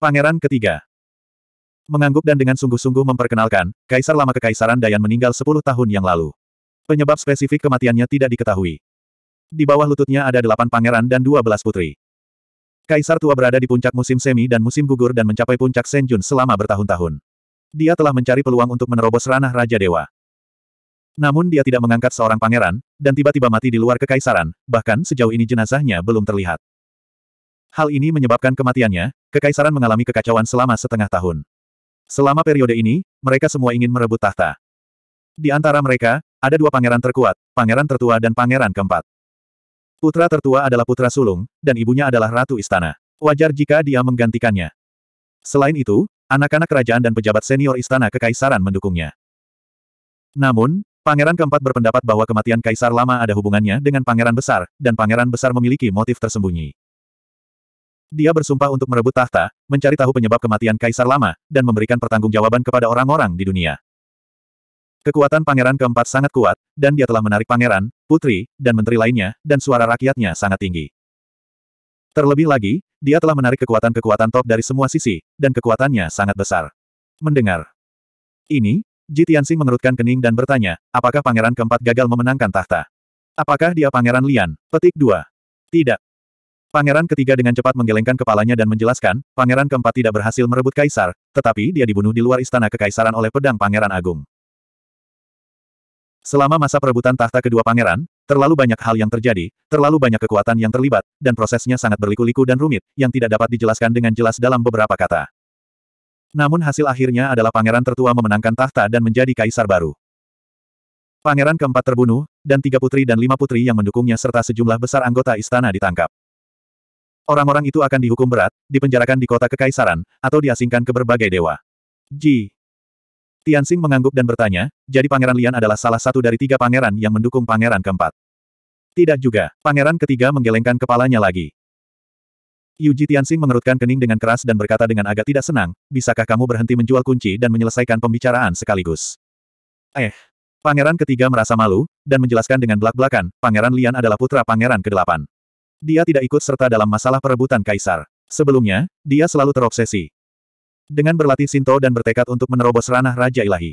Pangeran ketiga Mengangguk dan dengan sungguh-sungguh memperkenalkan, Kaisar lama Kekaisaran Dayan meninggal 10 tahun yang lalu. Penyebab spesifik kematiannya tidak diketahui. Di bawah lututnya ada delapan pangeran dan dua belas putri. Kaisar tua berada di puncak musim semi dan musim gugur dan mencapai puncak Senjun selama bertahun-tahun. Dia telah mencari peluang untuk menerobos ranah Raja Dewa. Namun dia tidak mengangkat seorang pangeran, dan tiba-tiba mati di luar kekaisaran, bahkan sejauh ini jenazahnya belum terlihat. Hal ini menyebabkan kematiannya, kekaisaran mengalami kekacauan selama setengah tahun. Selama periode ini, mereka semua ingin merebut tahta. Di antara mereka, ada dua pangeran terkuat, pangeran tertua dan pangeran keempat. Putra tertua adalah putra sulung, dan ibunya adalah ratu istana. Wajar jika dia menggantikannya. Selain itu, anak-anak kerajaan dan pejabat senior istana kekaisaran mendukungnya. Namun, pangeran keempat berpendapat bahwa kematian kaisar lama ada hubungannya dengan pangeran besar, dan pangeran besar memiliki motif tersembunyi. Dia bersumpah untuk merebut tahta, mencari tahu penyebab kematian Kaisar Lama, dan memberikan pertanggungjawaban kepada orang-orang di dunia. Kekuatan pangeran keempat sangat kuat, dan dia telah menarik pangeran, putri, dan menteri lainnya, dan suara rakyatnya sangat tinggi. Terlebih lagi, dia telah menarik kekuatan-kekuatan top dari semua sisi, dan kekuatannya sangat besar. Mendengar. Ini, Ji mengerutkan kening dan bertanya, apakah pangeran keempat gagal memenangkan tahta? Apakah dia pangeran Lian? Petik 2. Tidak. Pangeran ketiga dengan cepat menggelengkan kepalanya dan menjelaskan, pangeran keempat tidak berhasil merebut kaisar, tetapi dia dibunuh di luar istana kekaisaran oleh pedang pangeran agung. Selama masa perebutan tahta kedua pangeran, terlalu banyak hal yang terjadi, terlalu banyak kekuatan yang terlibat, dan prosesnya sangat berliku-liku dan rumit, yang tidak dapat dijelaskan dengan jelas dalam beberapa kata. Namun hasil akhirnya adalah pangeran tertua memenangkan tahta dan menjadi kaisar baru. Pangeran keempat terbunuh, dan tiga putri dan lima putri yang mendukungnya serta sejumlah besar anggota istana ditangkap. Orang-orang itu akan dihukum berat, dipenjarakan di kota kekaisaran, atau diasingkan ke berbagai dewa. Ji. Tianxing mengangguk dan bertanya, jadi Pangeran Lian adalah salah satu dari tiga pangeran yang mendukung pangeran keempat. Tidak juga, pangeran ketiga menggelengkan kepalanya lagi. Yuji Tianxing mengerutkan kening dengan keras dan berkata dengan agak tidak senang, bisakah kamu berhenti menjual kunci dan menyelesaikan pembicaraan sekaligus? Eh, pangeran ketiga merasa malu, dan menjelaskan dengan belak-belakan, pangeran Lian adalah putra pangeran Kedelapan. Dia tidak ikut serta dalam masalah perebutan kaisar. Sebelumnya, dia selalu terobsesi. Dengan berlatih Sinto dan bertekad untuk menerobos ranah Raja Ilahi.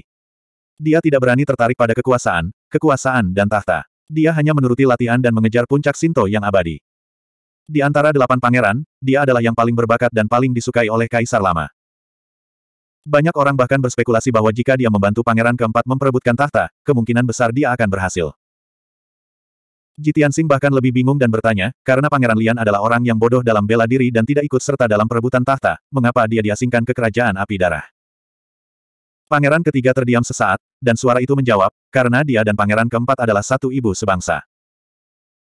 Dia tidak berani tertarik pada kekuasaan, kekuasaan dan tahta. Dia hanya menuruti latihan dan mengejar puncak Sinto yang abadi. Di antara delapan pangeran, dia adalah yang paling berbakat dan paling disukai oleh Kaisar Lama. Banyak orang bahkan berspekulasi bahwa jika dia membantu pangeran keempat memperebutkan tahta, kemungkinan besar dia akan berhasil. Jitian Sing bahkan lebih bingung dan bertanya, karena Pangeran Lian adalah orang yang bodoh dalam bela diri dan tidak ikut serta dalam perebutan tahta, mengapa dia diasingkan ke kerajaan api darah? Pangeran ketiga terdiam sesaat, dan suara itu menjawab, karena dia dan pangeran keempat adalah satu ibu sebangsa.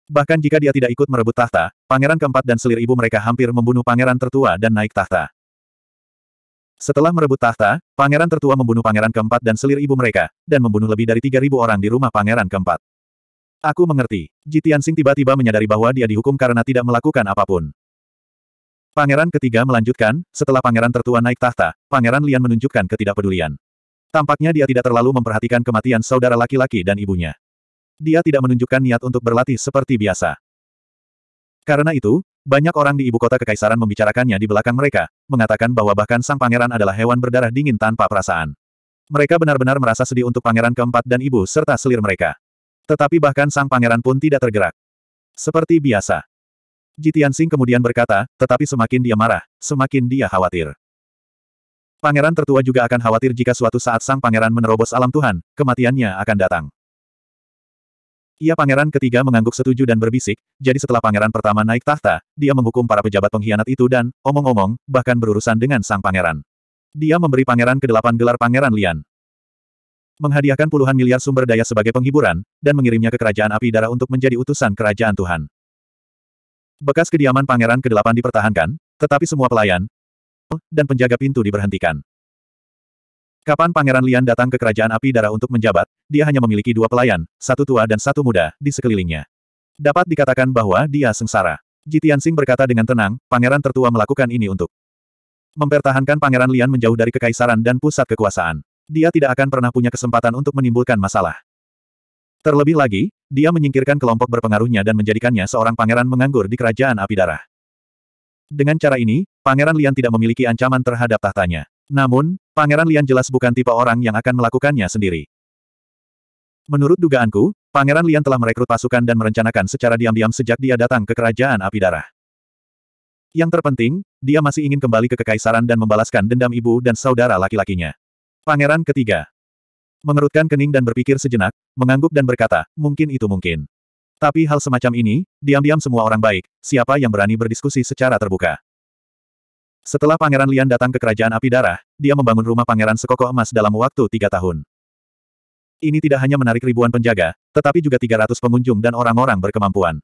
Bahkan jika dia tidak ikut merebut tahta, pangeran keempat dan selir ibu mereka hampir membunuh pangeran tertua dan naik tahta. Setelah merebut tahta, pangeran tertua membunuh pangeran keempat dan selir ibu mereka, dan membunuh lebih dari 3.000 orang di rumah pangeran keempat. Aku mengerti. Jitian Sing tiba-tiba menyadari bahwa dia dihukum karena tidak melakukan apapun. Pangeran ketiga melanjutkan, setelah pangeran tertua naik tahta, pangeran Lian menunjukkan ketidakpedulian. Tampaknya dia tidak terlalu memperhatikan kematian saudara laki-laki dan ibunya. Dia tidak menunjukkan niat untuk berlatih seperti biasa. Karena itu, banyak orang di ibu kota kekaisaran membicarakannya di belakang mereka, mengatakan bahwa bahkan sang pangeran adalah hewan berdarah dingin tanpa perasaan. Mereka benar-benar merasa sedih untuk pangeran keempat dan ibu serta selir mereka. Tetapi bahkan sang pangeran pun tidak tergerak. Seperti biasa. Jitian Sing kemudian berkata, tetapi semakin dia marah, semakin dia khawatir. Pangeran tertua juga akan khawatir jika suatu saat sang pangeran menerobos alam Tuhan, kematiannya akan datang. Ia pangeran ketiga mengangguk setuju dan berbisik, jadi setelah pangeran pertama naik tahta, dia menghukum para pejabat pengkhianat itu dan, omong-omong, bahkan berurusan dengan sang pangeran. Dia memberi pangeran ke delapan gelar pangeran Lian menghadiahkan puluhan miliar sumber daya sebagai penghiburan, dan mengirimnya ke kerajaan api darah untuk menjadi utusan kerajaan Tuhan. Bekas kediaman pangeran ke-8 dipertahankan, tetapi semua pelayan dan penjaga pintu diberhentikan. Kapan Pangeran Lian datang ke kerajaan api darah untuk menjabat, dia hanya memiliki dua pelayan, satu tua dan satu muda, di sekelilingnya. Dapat dikatakan bahwa dia sengsara. Jitian Sing berkata dengan tenang, pangeran tertua melakukan ini untuk mempertahankan Pangeran Lian menjauh dari kekaisaran dan pusat kekuasaan dia tidak akan pernah punya kesempatan untuk menimbulkan masalah. Terlebih lagi, dia menyingkirkan kelompok berpengaruhnya dan menjadikannya seorang pangeran menganggur di kerajaan api darah. Dengan cara ini, Pangeran Lian tidak memiliki ancaman terhadap tahtanya. Namun, Pangeran Lian jelas bukan tipe orang yang akan melakukannya sendiri. Menurut dugaanku, Pangeran Lian telah merekrut pasukan dan merencanakan secara diam-diam sejak dia datang ke kerajaan api darah. Yang terpenting, dia masih ingin kembali ke kekaisaran dan membalaskan dendam ibu dan saudara laki-lakinya. Pangeran ketiga. Mengerutkan kening dan berpikir sejenak, mengangguk dan berkata, mungkin itu mungkin. Tapi hal semacam ini, diam-diam semua orang baik, siapa yang berani berdiskusi secara terbuka. Setelah Pangeran Lian datang ke Kerajaan Api Darah, dia membangun rumah Pangeran Sekoko Emas dalam waktu tiga tahun. Ini tidak hanya menarik ribuan penjaga, tetapi juga 300 pengunjung dan orang-orang berkemampuan.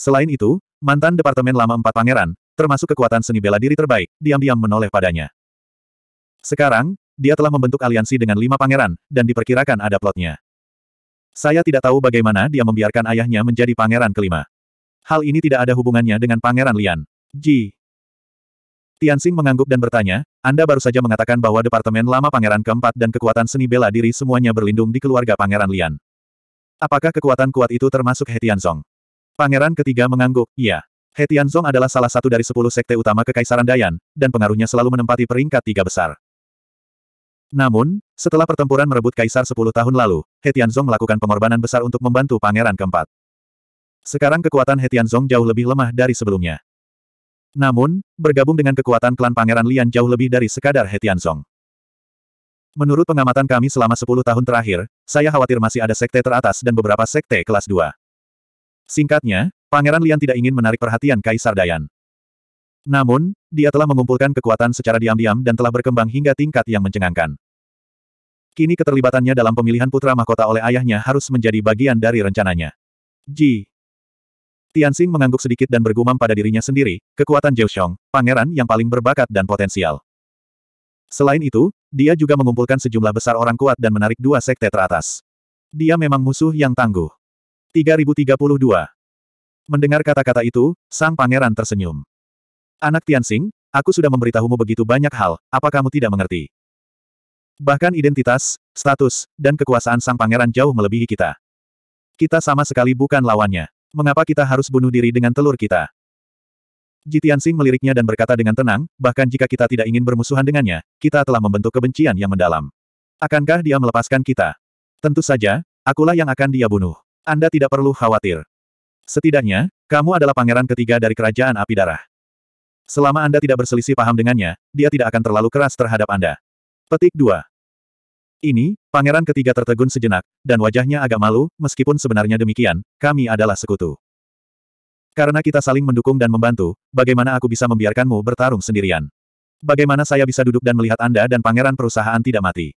Selain itu, mantan Departemen Lama Empat Pangeran, termasuk kekuatan seni bela diri terbaik, diam-diam menoleh padanya. Sekarang, dia telah membentuk aliansi dengan lima pangeran, dan diperkirakan ada plotnya. Saya tidak tahu bagaimana dia membiarkan ayahnya menjadi pangeran kelima. Hal ini tidak ada hubungannya dengan pangeran Lian. Ji. Tianxing mengangguk dan bertanya, Anda baru saja mengatakan bahwa Departemen Lama Pangeran keempat dan kekuatan seni bela diri semuanya berlindung di keluarga Pangeran Lian. Apakah kekuatan kuat itu termasuk He Tianzong? Pangeran ketiga mengangguk, iya. He Tianzong adalah salah satu dari sepuluh sekte utama Kekaisaran Dayan, dan pengaruhnya selalu menempati peringkat tiga besar. Namun, setelah pertempuran merebut kaisar 10 tahun lalu, He Tianzong melakukan pengorbanan besar untuk membantu pangeran keempat. Sekarang kekuatan He jauh lebih lemah dari sebelumnya. Namun, bergabung dengan kekuatan klan pangeran Lian jauh lebih dari sekadar He Menurut pengamatan kami selama 10 tahun terakhir, saya khawatir masih ada sekte teratas dan beberapa sekte kelas 2. Singkatnya, Pangeran Lian tidak ingin menarik perhatian Kaisar Dayan. Namun, dia telah mengumpulkan kekuatan secara diam-diam dan telah berkembang hingga tingkat yang mencengangkan. Kini keterlibatannya dalam pemilihan putra mahkota oleh ayahnya harus menjadi bagian dari rencananya. Ji. Tianxing mengangguk sedikit dan bergumam pada dirinya sendiri, kekuatan Xiong, pangeran yang paling berbakat dan potensial. Selain itu, dia juga mengumpulkan sejumlah besar orang kuat dan menarik dua sekte teratas. Dia memang musuh yang tangguh. 3032 Mendengar kata-kata itu, sang pangeran tersenyum. Anak Tianxing, aku sudah memberitahumu begitu banyak hal, apa kamu tidak mengerti? Bahkan identitas, status, dan kekuasaan sang pangeran jauh melebihi kita. Kita sama sekali bukan lawannya. Mengapa kita harus bunuh diri dengan telur kita? Ji Tianxing meliriknya dan berkata dengan tenang, bahkan jika kita tidak ingin bermusuhan dengannya, kita telah membentuk kebencian yang mendalam. Akankah dia melepaskan kita? Tentu saja, akulah yang akan dia bunuh. Anda tidak perlu khawatir. Setidaknya, kamu adalah pangeran ketiga dari kerajaan api darah. Selama Anda tidak berselisih paham dengannya, dia tidak akan terlalu keras terhadap Anda. Petik 2. Ini, pangeran ketiga tertegun sejenak, dan wajahnya agak malu, meskipun sebenarnya demikian, kami adalah sekutu. Karena kita saling mendukung dan membantu, bagaimana aku bisa membiarkanmu bertarung sendirian? Bagaimana saya bisa duduk dan melihat Anda dan pangeran perusahaan tidak mati?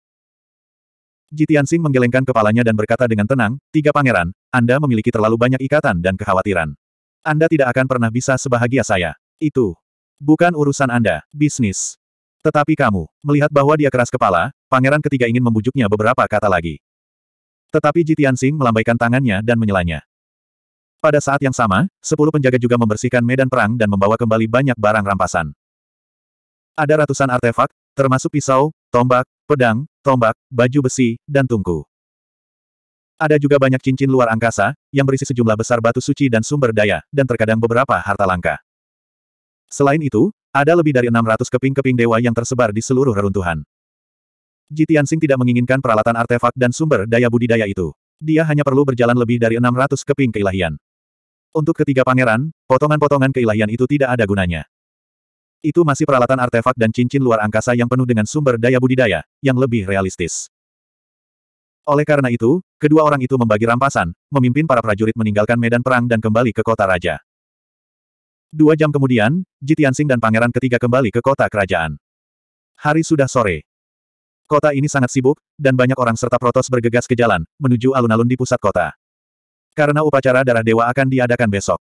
Jitian Jitiansing menggelengkan kepalanya dan berkata dengan tenang, Tiga pangeran, Anda memiliki terlalu banyak ikatan dan kekhawatiran. Anda tidak akan pernah bisa sebahagia saya. Itu. Bukan urusan Anda, bisnis. Tetapi kamu, melihat bahwa dia keras kepala, pangeran ketiga ingin membujuknya beberapa kata lagi. Tetapi Jitiansing melambaikan tangannya dan menyelanya. Pada saat yang sama, sepuluh penjaga juga membersihkan medan perang dan membawa kembali banyak barang rampasan. Ada ratusan artefak, termasuk pisau, tombak, pedang, tombak, baju besi, dan tungku. Ada juga banyak cincin luar angkasa, yang berisi sejumlah besar batu suci dan sumber daya, dan terkadang beberapa harta langka. Selain itu, ada lebih dari 600 keping-keping dewa yang tersebar di seluruh reruntuhan. Jitiansing tidak menginginkan peralatan artefak dan sumber daya budidaya itu. Dia hanya perlu berjalan lebih dari 600 keping keilahian. Untuk ketiga pangeran, potongan-potongan keilahian itu tidak ada gunanya. Itu masih peralatan artefak dan cincin luar angkasa yang penuh dengan sumber daya budidaya, yang lebih realistis. Oleh karena itu, kedua orang itu membagi rampasan, memimpin para prajurit meninggalkan medan perang dan kembali ke kota raja. Dua jam kemudian, Jitiansing dan pangeran ketiga kembali ke kota kerajaan. Hari sudah sore. Kota ini sangat sibuk, dan banyak orang serta protos bergegas ke jalan, menuju alun-alun di pusat kota. Karena upacara darah dewa akan diadakan besok.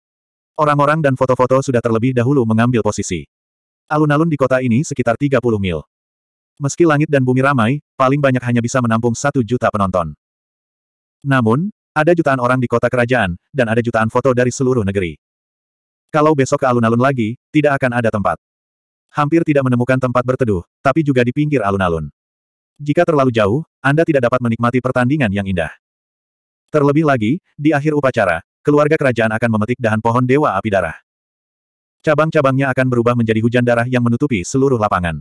Orang-orang dan foto-foto sudah terlebih dahulu mengambil posisi. Alun-alun di kota ini sekitar 30 mil. Meski langit dan bumi ramai, paling banyak hanya bisa menampung satu juta penonton. Namun, ada jutaan orang di kota kerajaan, dan ada jutaan foto dari seluruh negeri. Kalau besok ke alun-alun lagi, tidak akan ada tempat. Hampir tidak menemukan tempat berteduh, tapi juga di pinggir alun-alun. Jika terlalu jauh, Anda tidak dapat menikmati pertandingan yang indah. Terlebih lagi, di akhir upacara, keluarga kerajaan akan memetik dahan pohon dewa api darah. Cabang-cabangnya akan berubah menjadi hujan darah yang menutupi seluruh lapangan.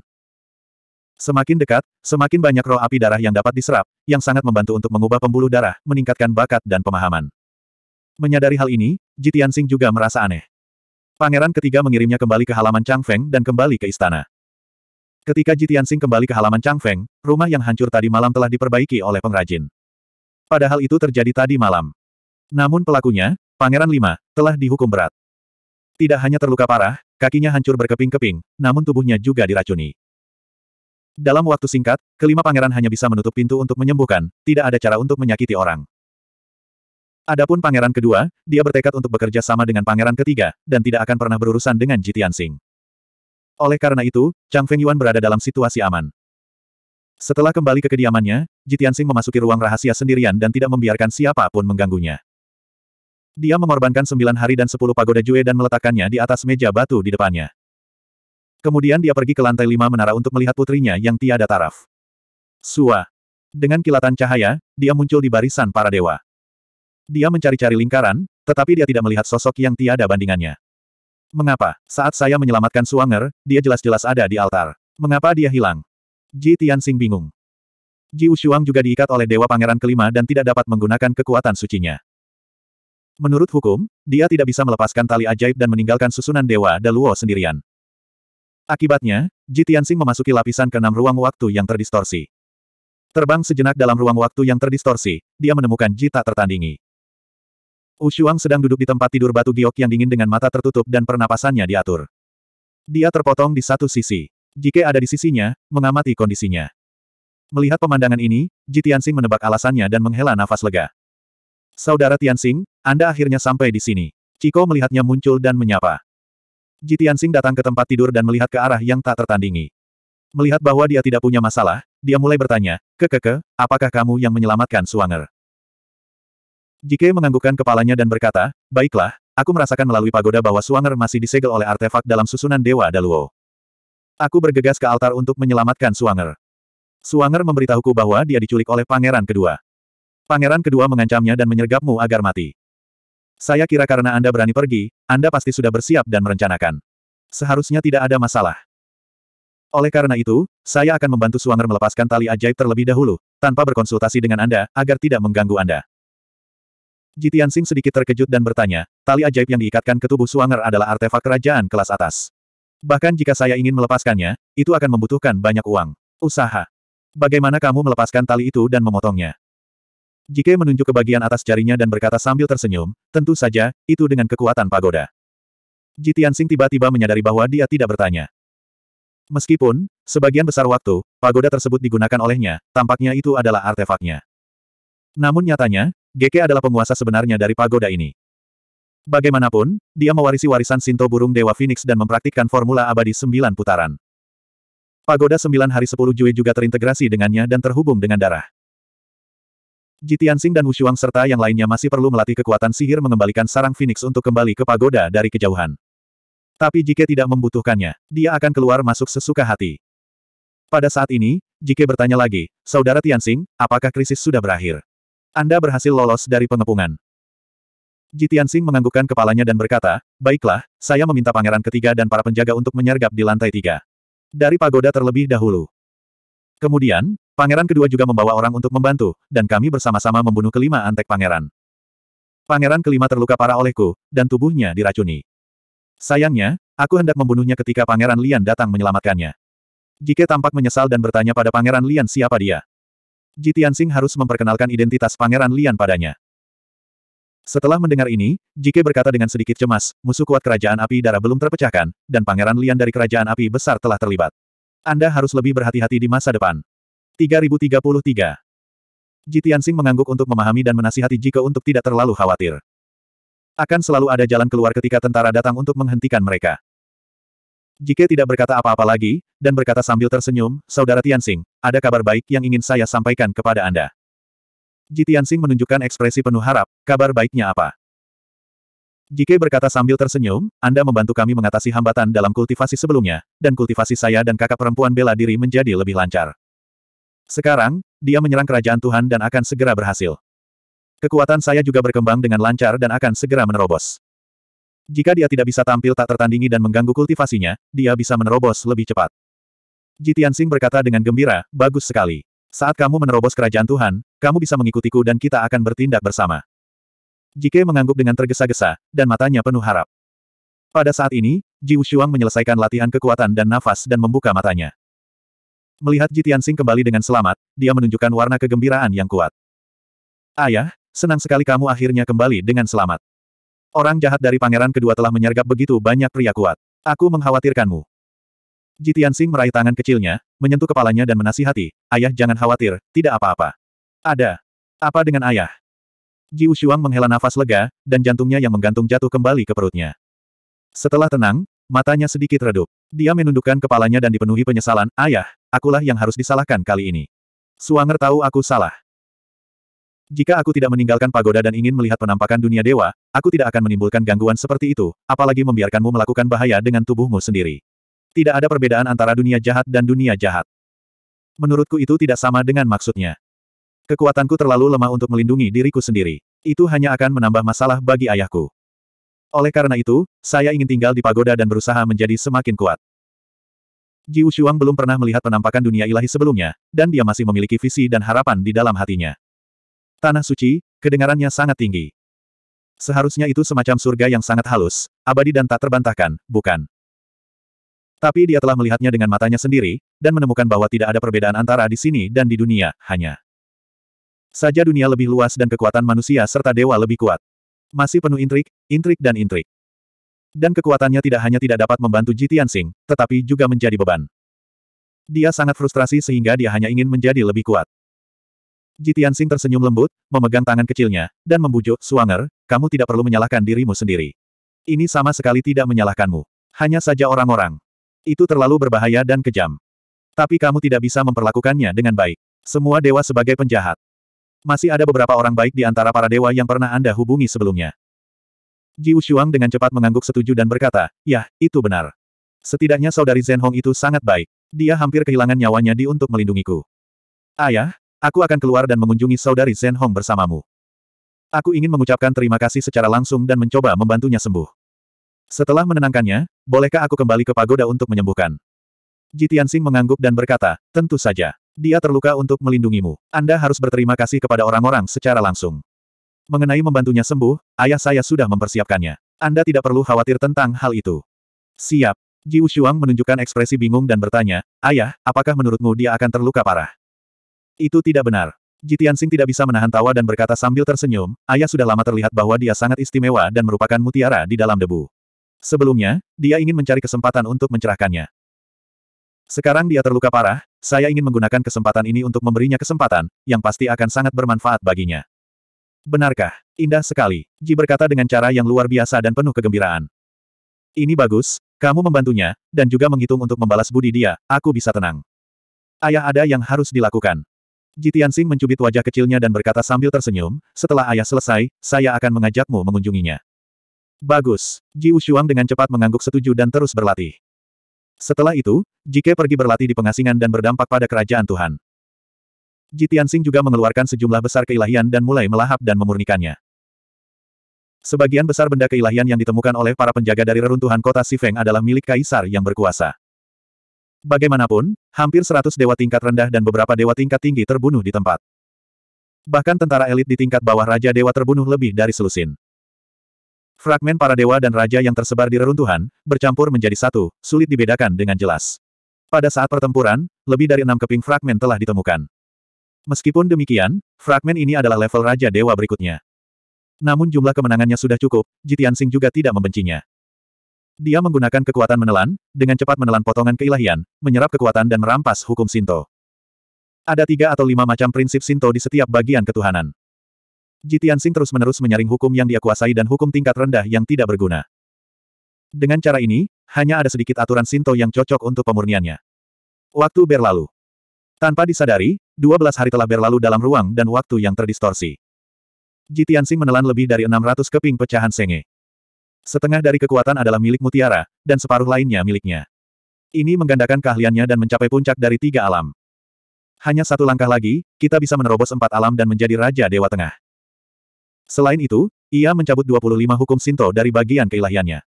Semakin dekat, semakin banyak roh api darah yang dapat diserap, yang sangat membantu untuk mengubah pembuluh darah, meningkatkan bakat dan pemahaman. Menyadari hal ini, Jitian Singh juga merasa aneh. Pangeran ketiga mengirimnya kembali ke halaman Chang Feng dan kembali ke istana. Ketika Sing kembali ke halaman Chang Feng, rumah yang hancur tadi malam telah diperbaiki oleh pengrajin. Padahal itu terjadi tadi malam. Namun pelakunya, Pangeran Lima, telah dihukum berat. Tidak hanya terluka parah, kakinya hancur berkeping-keping, namun tubuhnya juga diracuni. Dalam waktu singkat, kelima pangeran hanya bisa menutup pintu untuk menyembuhkan, tidak ada cara untuk menyakiti orang. Adapun pangeran kedua, dia bertekad untuk bekerja sama dengan pangeran ketiga, dan tidak akan pernah berurusan dengan Jitian Sing. Oleh karena itu, Chang Feng Yuan berada dalam situasi aman. Setelah kembali ke kediamannya, Jitian Sing memasuki ruang rahasia sendirian dan tidak membiarkan siapapun mengganggunya. Dia mengorbankan sembilan hari dan sepuluh pagoda Jue dan meletakkannya di atas meja batu di depannya. Kemudian dia pergi ke lantai lima menara untuk melihat putrinya yang tiada taraf. Sua. Dengan kilatan cahaya, dia muncul di barisan para dewa. Dia mencari-cari lingkaran, tetapi dia tidak melihat sosok yang tiada bandingannya. Mengapa? Saat saya menyelamatkan Suanger, dia jelas-jelas ada di altar. Mengapa dia hilang? Ji Tianxing bingung. Ji Ushuang juga diikat oleh Dewa Pangeran Kelima dan tidak dapat menggunakan kekuatan sucinya. Menurut hukum, dia tidak bisa melepaskan tali ajaib dan meninggalkan susunan Dewa Daluo sendirian. Akibatnya, Ji Tianxing memasuki lapisan keenam ruang waktu yang terdistorsi. Terbang sejenak dalam ruang waktu yang terdistorsi, dia menemukan Ji tak tertandingi. Ushuang sedang duduk di tempat tidur batu giok yang dingin dengan mata tertutup dan pernapasannya diatur. Dia terpotong di satu sisi. Jike ada di sisinya, mengamati kondisinya. Melihat pemandangan ini, Ji Tianxing menebak alasannya dan menghela nafas lega. Saudara Tianxing, Anda akhirnya sampai di sini. Ciko melihatnya muncul dan menyapa. Ji Tianxing datang ke tempat tidur dan melihat ke arah yang tak tertandingi. Melihat bahwa dia tidak punya masalah, dia mulai bertanya, Kekeke, apakah kamu yang menyelamatkan Suanger? Jike menganggukkan kepalanya dan berkata, Baiklah, aku merasakan melalui pagoda bahwa Suanger masih disegel oleh artefak dalam susunan Dewa Daluo. Aku bergegas ke altar untuk menyelamatkan Suanger. Suanger memberitahuku bahwa dia diculik oleh pangeran kedua. Pangeran kedua mengancamnya dan menyergapmu agar mati. Saya kira karena Anda berani pergi, Anda pasti sudah bersiap dan merencanakan. Seharusnya tidak ada masalah. Oleh karena itu, saya akan membantu Suanger melepaskan tali ajaib terlebih dahulu, tanpa berkonsultasi dengan Anda, agar tidak mengganggu Anda. Jitian Sing sedikit terkejut dan bertanya, tali ajaib yang diikatkan ke tubuh Suanger adalah artefak kerajaan kelas atas. Bahkan jika saya ingin melepaskannya, itu akan membutuhkan banyak uang. Usaha. Bagaimana kamu melepaskan tali itu dan memotongnya? Jike menunjuk ke bagian atas jarinya dan berkata sambil tersenyum, tentu saja, itu dengan kekuatan pagoda. Jitian Sing tiba-tiba menyadari bahwa dia tidak bertanya. Meskipun, sebagian besar waktu, pagoda tersebut digunakan olehnya, tampaknya itu adalah artefaknya. Namun nyatanya, Geke adalah penguasa sebenarnya dari pagoda ini. Bagaimanapun, dia mewarisi warisan Sinto burung Dewa Phoenix dan mempraktikkan formula abadi sembilan putaran. Pagoda sembilan hari sepuluh Jue juga terintegrasi dengannya dan terhubung dengan darah. Jitiansing dan Wushuang serta yang lainnya masih perlu melatih kekuatan sihir mengembalikan sarang Phoenix untuk kembali ke pagoda dari kejauhan. Tapi jika tidak membutuhkannya, dia akan keluar masuk sesuka hati. Pada saat ini, Jike bertanya lagi, Saudara Tianxing, apakah krisis sudah berakhir? Anda berhasil lolos dari pengepungan. Jitian Jitiansing menganggukkan kepalanya dan berkata, Baiklah, saya meminta pangeran ketiga dan para penjaga untuk menyergap di lantai tiga. Dari pagoda terlebih dahulu. Kemudian, pangeran kedua juga membawa orang untuk membantu, dan kami bersama-sama membunuh kelima antek pangeran. Pangeran kelima terluka parah olehku, dan tubuhnya diracuni. Sayangnya, aku hendak membunuhnya ketika pangeran Lian datang menyelamatkannya. Jike tampak menyesal dan bertanya pada pangeran Lian siapa dia. Ji Tianxing harus memperkenalkan identitas Pangeran Lian padanya. Setelah mendengar ini, Jike berkata dengan sedikit cemas, musuh kuat kerajaan api darah belum terpecahkan, dan Pangeran Lian dari kerajaan api besar telah terlibat. Anda harus lebih berhati-hati di masa depan. 3033 Ji Tianxing mengangguk untuk memahami dan menasihati Jike untuk tidak terlalu khawatir. Akan selalu ada jalan keluar ketika tentara datang untuk menghentikan mereka. Jike tidak berkata apa-apa lagi, dan berkata sambil tersenyum, Saudara Tianxing, ada kabar baik yang ingin saya sampaikan kepada Anda. Ji Tianxing menunjukkan ekspresi penuh harap, kabar baiknya apa? Jike berkata sambil tersenyum, Anda membantu kami mengatasi hambatan dalam kultivasi sebelumnya, dan kultivasi saya dan kakak perempuan bela diri menjadi lebih lancar. Sekarang, dia menyerang kerajaan Tuhan dan akan segera berhasil. Kekuatan saya juga berkembang dengan lancar dan akan segera menerobos. Jika dia tidak bisa tampil tak tertandingi dan mengganggu kultivasinya, dia bisa menerobos lebih cepat. Jitian Sing berkata dengan gembira, bagus sekali. Saat kamu menerobos kerajaan Tuhan, kamu bisa mengikutiku dan kita akan bertindak bersama. Jike mengangguk dengan tergesa-gesa, dan matanya penuh harap. Pada saat ini, Ji Wushuang menyelesaikan latihan kekuatan dan nafas dan membuka matanya. Melihat Jitian Sing kembali dengan selamat, dia menunjukkan warna kegembiraan yang kuat. Ayah, senang sekali kamu akhirnya kembali dengan selamat. Orang jahat dari pangeran kedua telah menyergap begitu banyak pria kuat. Aku mengkhawatirkanmu. Jitian Sing meraih tangan kecilnya, menyentuh kepalanya dan menasihati, ayah jangan khawatir, tidak apa-apa. Ada. Apa dengan ayah? Ji Ushuang menghela nafas lega, dan jantungnya yang menggantung jatuh kembali ke perutnya. Setelah tenang, matanya sedikit redup. Dia menundukkan kepalanya dan dipenuhi penyesalan, ayah, akulah yang harus disalahkan kali ini. Suanger tahu aku salah. Jika aku tidak meninggalkan pagoda dan ingin melihat penampakan dunia dewa, aku tidak akan menimbulkan gangguan seperti itu, apalagi membiarkanmu melakukan bahaya dengan tubuhmu sendiri. Tidak ada perbedaan antara dunia jahat dan dunia jahat. Menurutku itu tidak sama dengan maksudnya. Kekuatanku terlalu lemah untuk melindungi diriku sendiri. Itu hanya akan menambah masalah bagi ayahku. Oleh karena itu, saya ingin tinggal di pagoda dan berusaha menjadi semakin kuat. Ji belum pernah melihat penampakan dunia ilahi sebelumnya, dan dia masih memiliki visi dan harapan di dalam hatinya. Tanah suci, kedengarannya sangat tinggi. Seharusnya itu semacam surga yang sangat halus, abadi dan tak terbantahkan, bukan? Tapi dia telah melihatnya dengan matanya sendiri, dan menemukan bahwa tidak ada perbedaan antara di sini dan di dunia, hanya saja dunia lebih luas dan kekuatan manusia serta dewa lebih kuat. Masih penuh intrik, intrik dan intrik. Dan kekuatannya tidak hanya tidak dapat membantu Jitian Sing, tetapi juga menjadi beban. Dia sangat frustrasi sehingga dia hanya ingin menjadi lebih kuat. Jitian Sing tersenyum lembut, memegang tangan kecilnya, dan membujuk, Suanger, kamu tidak perlu menyalahkan dirimu sendiri. Ini sama sekali tidak menyalahkanmu. Hanya saja orang-orang. Itu terlalu berbahaya dan kejam. Tapi kamu tidak bisa memperlakukannya dengan baik. Semua dewa sebagai penjahat. Masih ada beberapa orang baik di antara para dewa yang pernah Anda hubungi sebelumnya. Ji Ushuang dengan cepat mengangguk setuju dan berkata, "Ya, itu benar. Setidaknya saudari Zhen Hong itu sangat baik. Dia hampir kehilangan nyawanya di untuk melindungiku. Ayah, Aku akan keluar dan mengunjungi saudari Zen Hong bersamamu. Aku ingin mengucapkan terima kasih secara langsung dan mencoba membantunya sembuh. Setelah menenangkannya, bolehkah aku kembali ke pagoda untuk menyembuhkan? Jitian Sing mengangguk dan berkata, tentu saja. Dia terluka untuk melindungimu. Anda harus berterima kasih kepada orang-orang secara langsung. Mengenai membantunya sembuh, ayah saya sudah mempersiapkannya. Anda tidak perlu khawatir tentang hal itu. Siap. Ji Wushuang menunjukkan ekspresi bingung dan bertanya, Ayah, apakah menurutmu dia akan terluka parah? Itu tidak benar. Jitian Sing tidak bisa menahan tawa dan berkata sambil tersenyum, ayah sudah lama terlihat bahwa dia sangat istimewa dan merupakan mutiara di dalam debu. Sebelumnya, dia ingin mencari kesempatan untuk mencerahkannya. Sekarang dia terluka parah, saya ingin menggunakan kesempatan ini untuk memberinya kesempatan, yang pasti akan sangat bermanfaat baginya. Benarkah? Indah sekali, Ji berkata dengan cara yang luar biasa dan penuh kegembiraan. Ini bagus, kamu membantunya, dan juga menghitung untuk membalas budi dia, aku bisa tenang. Ayah ada yang harus dilakukan. Sing mencubit wajah kecilnya dan berkata sambil tersenyum, setelah ayah selesai, saya akan mengajakmu mengunjunginya. Bagus. Ji Ushuang dengan cepat mengangguk setuju dan terus berlatih. Setelah itu, Jike pergi berlatih di pengasingan dan berdampak pada kerajaan Tuhan. Tianxing juga mengeluarkan sejumlah besar keilahian dan mulai melahap dan memurnikannya. Sebagian besar benda keilahian yang ditemukan oleh para penjaga dari reruntuhan kota Sifeng adalah milik kaisar yang berkuasa. Bagaimanapun, hampir seratus dewa tingkat rendah dan beberapa dewa tingkat tinggi terbunuh di tempat. Bahkan tentara elit di tingkat bawah Raja Dewa terbunuh lebih dari selusin. Fragmen para dewa dan raja yang tersebar di reruntuhan, bercampur menjadi satu, sulit dibedakan dengan jelas. Pada saat pertempuran, lebih dari enam keping fragmen telah ditemukan. Meskipun demikian, fragmen ini adalah level Raja Dewa berikutnya. Namun jumlah kemenangannya sudah cukup, Jitian Sing juga tidak membencinya. Dia menggunakan kekuatan menelan, dengan cepat menelan potongan keilahian, menyerap kekuatan dan merampas hukum Sinto. Ada tiga atau lima macam prinsip Sinto di setiap bagian ketuhanan. Jitian Sing terus-menerus menyaring hukum yang dia kuasai dan hukum tingkat rendah yang tidak berguna. Dengan cara ini, hanya ada sedikit aturan Sinto yang cocok untuk pemurniannya. Waktu berlalu. Tanpa disadari, 12 hari telah berlalu dalam ruang dan waktu yang terdistorsi. Jitian Sing menelan lebih dari 600 keping pecahan senge. Setengah dari kekuatan adalah milik mutiara, dan separuh lainnya miliknya. Ini menggandakan keahliannya dan mencapai puncak dari tiga alam. Hanya satu langkah lagi, kita bisa menerobos empat alam dan menjadi Raja Dewa Tengah. Selain itu, ia mencabut 25 hukum Sinto dari bagian keilahiannya.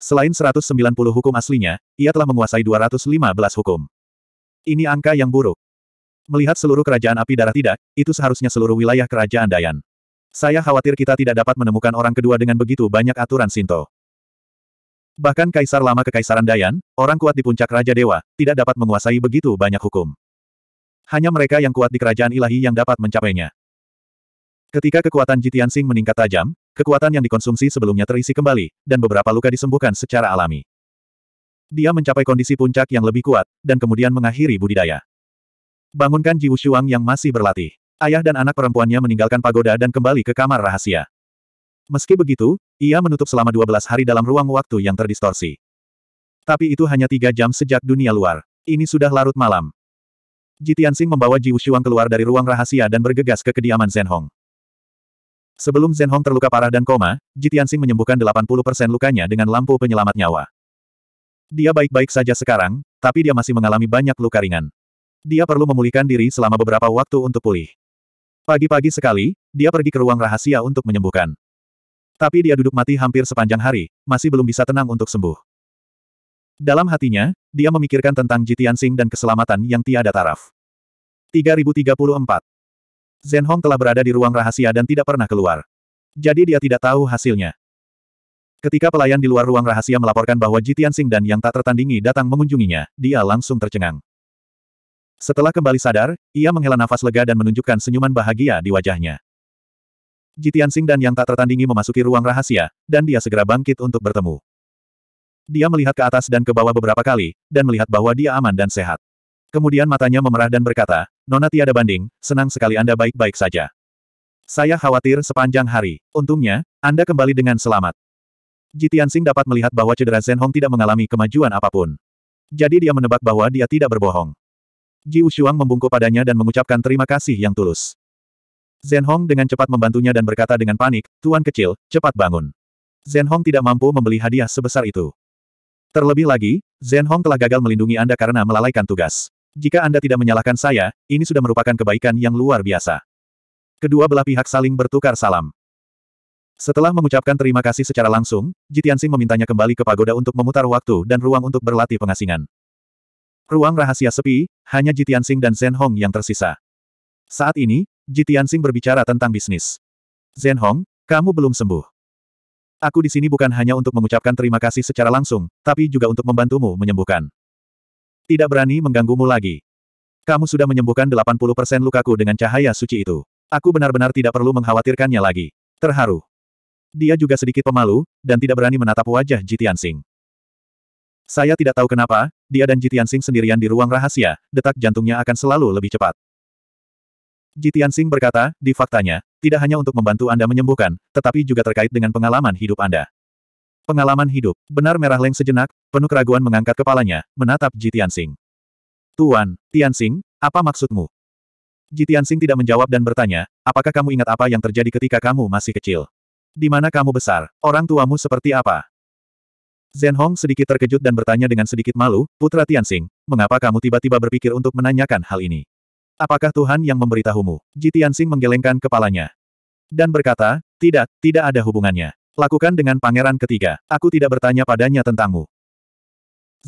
Selain 190 hukum aslinya, ia telah menguasai 215 hukum. Ini angka yang buruk. Melihat seluruh kerajaan api darah tidak, itu seharusnya seluruh wilayah kerajaan Dayan. Saya khawatir kita tidak dapat menemukan orang kedua dengan begitu banyak aturan Sinto. Bahkan kaisar lama kekaisaran Dayan, orang kuat di puncak Raja Dewa, tidak dapat menguasai begitu banyak hukum. Hanya mereka yang kuat di kerajaan ilahi yang dapat mencapainya. Ketika kekuatan Jitian Sing meningkat tajam, kekuatan yang dikonsumsi sebelumnya terisi kembali, dan beberapa luka disembuhkan secara alami. Dia mencapai kondisi puncak yang lebih kuat, dan kemudian mengakhiri budidaya. Bangunkan Ji Wushuang yang masih berlatih. Ayah dan anak perempuannya meninggalkan pagoda dan kembali ke kamar rahasia. Meski begitu, ia menutup selama 12 hari dalam ruang waktu yang terdistorsi. Tapi itu hanya tiga jam sejak dunia luar. Ini sudah larut malam. Jitiansing membawa Ji Wushuang keluar dari ruang rahasia dan bergegas ke kediaman Zhen Hong. Sebelum Zhen Hong terluka parah dan koma, Jitiansing menyembuhkan 80% lukanya dengan lampu penyelamat nyawa. Dia baik-baik saja sekarang, tapi dia masih mengalami banyak luka ringan. Dia perlu memulihkan diri selama beberapa waktu untuk pulih. Pagi-pagi sekali, dia pergi ke ruang rahasia untuk menyembuhkan. Tapi dia duduk mati hampir sepanjang hari, masih belum bisa tenang untuk sembuh. Dalam hatinya, dia memikirkan tentang Jitian Sing dan keselamatan yang tiada taraf. 3034 Zhen Hong telah berada di ruang rahasia dan tidak pernah keluar. Jadi dia tidak tahu hasilnya. Ketika pelayan di luar ruang rahasia melaporkan bahwa Jitian Sing dan yang tak tertandingi datang mengunjunginya, dia langsung tercengang. Setelah kembali sadar, ia menghela nafas lega dan menunjukkan senyuman bahagia di wajahnya. Jitian Sing dan yang tak tertandingi memasuki ruang rahasia, dan dia segera bangkit untuk bertemu. Dia melihat ke atas dan ke bawah beberapa kali, dan melihat bahwa dia aman dan sehat. Kemudian matanya memerah dan berkata, Nona tiada banding, senang sekali Anda baik-baik saja. Saya khawatir sepanjang hari. Untungnya, Anda kembali dengan selamat. Jitian Sing dapat melihat bahwa cedera Zen Hong tidak mengalami kemajuan apapun. Jadi dia menebak bahwa dia tidak berbohong. Ji Ushuang membungkuk padanya dan mengucapkan terima kasih yang tulus. Zhen Hong dengan cepat membantunya dan berkata dengan panik, Tuan kecil, cepat bangun. Zhen Hong tidak mampu membeli hadiah sebesar itu. Terlebih lagi, Zhen Hong telah gagal melindungi Anda karena melalaikan tugas. Jika Anda tidak menyalahkan saya, ini sudah merupakan kebaikan yang luar biasa. Kedua belah pihak saling bertukar salam. Setelah mengucapkan terima kasih secara langsung, Jitiansing memintanya kembali ke pagoda untuk memutar waktu dan ruang untuk berlatih pengasingan. Ruang rahasia sepi, hanya Jitian Sing dan Zen Hong yang tersisa. Saat ini, Jitian Sing berbicara tentang bisnis. Zen Hong, kamu belum sembuh. Aku di sini bukan hanya untuk mengucapkan terima kasih secara langsung, tapi juga untuk membantumu menyembuhkan. Tidak berani mengganggumu lagi. Kamu sudah menyembuhkan 80% lukaku dengan cahaya suci itu. Aku benar-benar tidak perlu mengkhawatirkannya lagi. Terharu. Dia juga sedikit pemalu, dan tidak berani menatap wajah Jitian Sing. Saya tidak tahu kenapa, dia dan Jitiansing sendirian di ruang rahasia, detak jantungnya akan selalu lebih cepat. Jitiansing berkata, di faktanya, tidak hanya untuk membantu Anda menyembuhkan, tetapi juga terkait dengan pengalaman hidup Anda. Pengalaman hidup, benar Merah Leng sejenak, penuh keraguan mengangkat kepalanya, menatap Jitiansing. Tuan, Tiansing, apa maksudmu? Jitiansing tidak menjawab dan bertanya, apakah kamu ingat apa yang terjadi ketika kamu masih kecil? Di mana kamu besar? Orang tuamu seperti apa? Zhen Hong sedikit terkejut dan bertanya dengan sedikit malu, Putra Tianxing, mengapa kamu tiba-tiba berpikir untuk menanyakan hal ini? Apakah Tuhan yang memberitahumu? Ji Tianxing menggelengkan kepalanya. Dan berkata, tidak, tidak ada hubungannya. Lakukan dengan pangeran ketiga, aku tidak bertanya padanya tentangmu.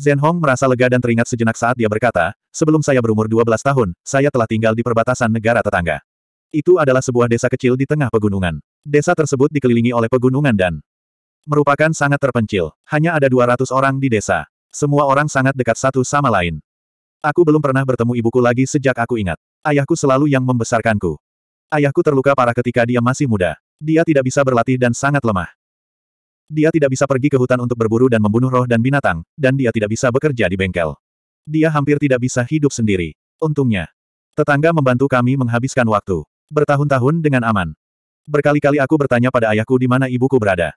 Zhen Hong merasa lega dan teringat sejenak saat dia berkata, sebelum saya berumur 12 tahun, saya telah tinggal di perbatasan negara tetangga. Itu adalah sebuah desa kecil di tengah pegunungan. Desa tersebut dikelilingi oleh pegunungan dan merupakan sangat terpencil. Hanya ada 200 orang di desa. Semua orang sangat dekat satu sama lain. Aku belum pernah bertemu ibuku lagi sejak aku ingat. Ayahku selalu yang membesarkanku. Ayahku terluka parah ketika dia masih muda. Dia tidak bisa berlatih dan sangat lemah. Dia tidak bisa pergi ke hutan untuk berburu dan membunuh roh dan binatang, dan dia tidak bisa bekerja di bengkel. Dia hampir tidak bisa hidup sendiri. Untungnya, tetangga membantu kami menghabiskan waktu bertahun-tahun dengan aman. Berkali-kali aku bertanya pada ayahku di mana ibuku berada.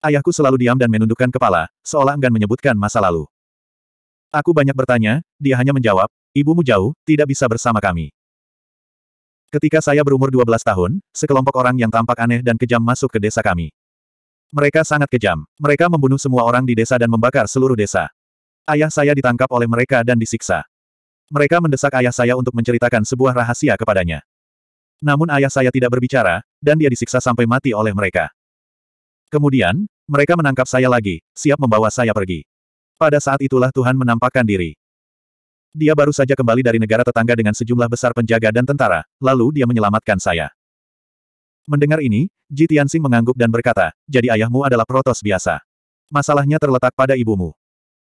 Ayahku selalu diam dan menundukkan kepala, seolah enggan menyebutkan masa lalu. Aku banyak bertanya, dia hanya menjawab, ibumu jauh, tidak bisa bersama kami. Ketika saya berumur 12 tahun, sekelompok orang yang tampak aneh dan kejam masuk ke desa kami. Mereka sangat kejam. Mereka membunuh semua orang di desa dan membakar seluruh desa. Ayah saya ditangkap oleh mereka dan disiksa. Mereka mendesak ayah saya untuk menceritakan sebuah rahasia kepadanya. Namun ayah saya tidak berbicara, dan dia disiksa sampai mati oleh mereka. Kemudian, mereka menangkap saya lagi, siap membawa saya pergi. Pada saat itulah Tuhan menampakkan diri. Dia baru saja kembali dari negara tetangga dengan sejumlah besar penjaga dan tentara, lalu dia menyelamatkan saya. Mendengar ini, Ji Tianxing mengangguk dan berkata, jadi ayahmu adalah protos biasa. Masalahnya terletak pada ibumu.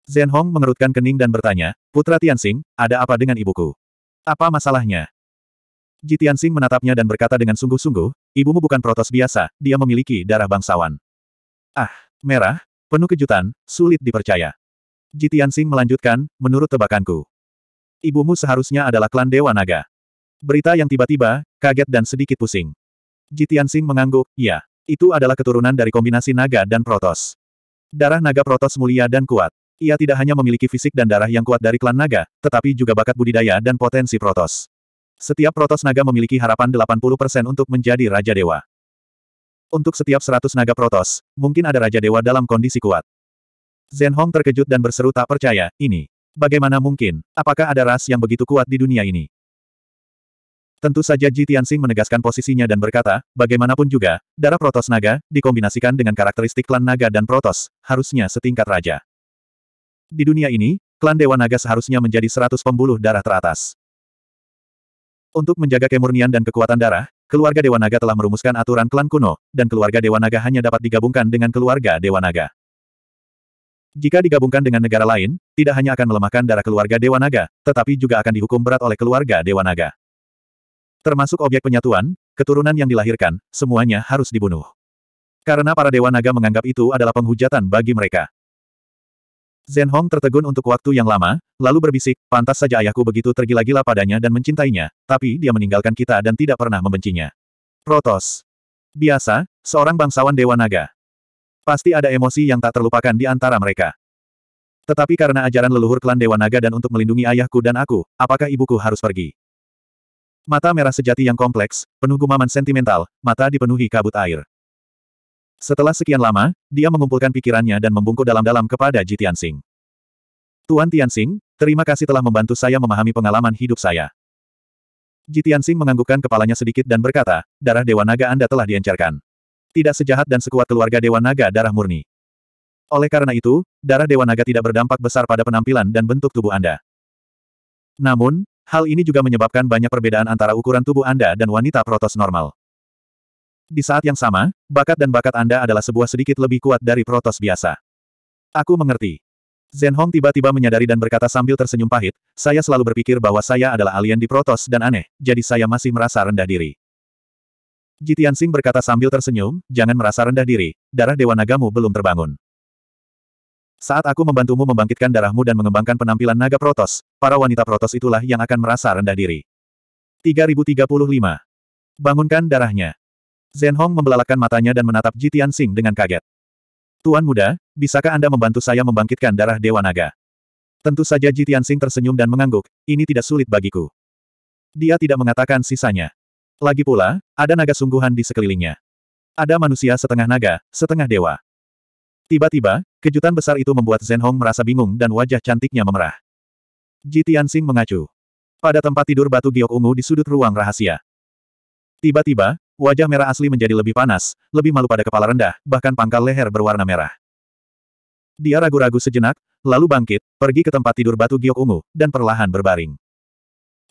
Zhen Hong mengerutkan kening dan bertanya, Putra Tianxing, ada apa dengan ibuku? Apa masalahnya? Ji Tianxing menatapnya dan berkata dengan sungguh-sungguh, Ibumu bukan protos biasa, dia memiliki darah bangsawan. Ah, merah, penuh kejutan, sulit dipercaya. Jitian Sing melanjutkan, menurut tebakanku. Ibumu seharusnya adalah klan Dewa Naga. Berita yang tiba-tiba, kaget dan sedikit pusing. Jitian Sing mengangguk, ya, itu adalah keturunan dari kombinasi naga dan protos. Darah naga protos mulia dan kuat. Ia tidak hanya memiliki fisik dan darah yang kuat dari klan naga, tetapi juga bakat budidaya dan potensi protos. Setiap protos naga memiliki harapan 80% untuk menjadi Raja Dewa. Untuk setiap 100 naga protos, mungkin ada Raja Dewa dalam kondisi kuat. Zhen Hong terkejut dan berseru tak percaya, ini. Bagaimana mungkin, apakah ada ras yang begitu kuat di dunia ini? Tentu saja Ji Tianxing menegaskan posisinya dan berkata, bagaimanapun juga, darah protos naga, dikombinasikan dengan karakteristik klan naga dan protos, harusnya setingkat raja. Di dunia ini, klan Dewa Naga seharusnya menjadi 100 pembuluh darah teratas. Untuk menjaga kemurnian dan kekuatan darah, keluarga Dewa Naga telah merumuskan aturan klan kuno, dan keluarga Dewa Naga hanya dapat digabungkan dengan keluarga Dewa Naga. Jika digabungkan dengan negara lain, tidak hanya akan melemahkan darah keluarga Dewa Naga, tetapi juga akan dihukum berat oleh keluarga Dewa Naga. Termasuk objek penyatuan, keturunan yang dilahirkan, semuanya harus dibunuh. Karena para Dewa Naga menganggap itu adalah penghujatan bagi mereka. Zhen Hong tertegun untuk waktu yang lama, lalu berbisik, pantas saja ayahku begitu tergila-gila padanya dan mencintainya, tapi dia meninggalkan kita dan tidak pernah membencinya. Protos. Biasa, seorang bangsawan Dewa Naga. Pasti ada emosi yang tak terlupakan di antara mereka. Tetapi karena ajaran leluhur klan Dewa Naga dan untuk melindungi ayahku dan aku, apakah ibuku harus pergi? Mata merah sejati yang kompleks, penuh gumaman sentimental, mata dipenuhi kabut air. Setelah sekian lama, dia mengumpulkan pikirannya dan membungkuk dalam-dalam kepada Ji Tianxing. Tuan Tianxing, terima kasih telah membantu saya memahami pengalaman hidup saya. Ji Tianxing menganggukkan kepalanya sedikit dan berkata, darah Dewa Naga Anda telah diencarkan. Tidak sejahat dan sekuat keluarga Dewa Naga darah murni. Oleh karena itu, darah Dewa Naga tidak berdampak besar pada penampilan dan bentuk tubuh Anda. Namun, hal ini juga menyebabkan banyak perbedaan antara ukuran tubuh Anda dan wanita protos normal. Di saat yang sama, bakat dan bakat Anda adalah sebuah sedikit lebih kuat dari protos biasa. Aku mengerti. Zen Hong tiba-tiba menyadari dan berkata sambil tersenyum pahit, saya selalu berpikir bahwa saya adalah alien di protos dan aneh, jadi saya masih merasa rendah diri. Jitian Sing berkata sambil tersenyum, jangan merasa rendah diri, darah Dewa Nagamu belum terbangun. Saat aku membantumu membangkitkan darahmu dan mengembangkan penampilan naga protos, para wanita protos itulah yang akan merasa rendah diri. 3035. Bangunkan darahnya. Zhen Hong membelalakan matanya dan menatap Ji Tianxing dengan kaget. Tuan muda, bisakah Anda membantu saya membangkitkan darah Dewa Naga? Tentu saja Ji Tianxing tersenyum dan mengangguk, ini tidak sulit bagiku. Dia tidak mengatakan sisanya. Lagi pula, ada naga sungguhan di sekelilingnya. Ada manusia setengah naga, setengah dewa. Tiba-tiba, kejutan besar itu membuat Zhen Hong merasa bingung dan wajah cantiknya memerah. Ji Tianxing mengacu. Pada tempat tidur batu giok ungu di sudut ruang rahasia. Tiba-tiba, wajah merah asli menjadi lebih panas, lebih malu pada kepala rendah, bahkan pangkal leher berwarna merah. Dia ragu-ragu sejenak, lalu bangkit, pergi ke tempat tidur batu giok ungu, dan perlahan berbaring.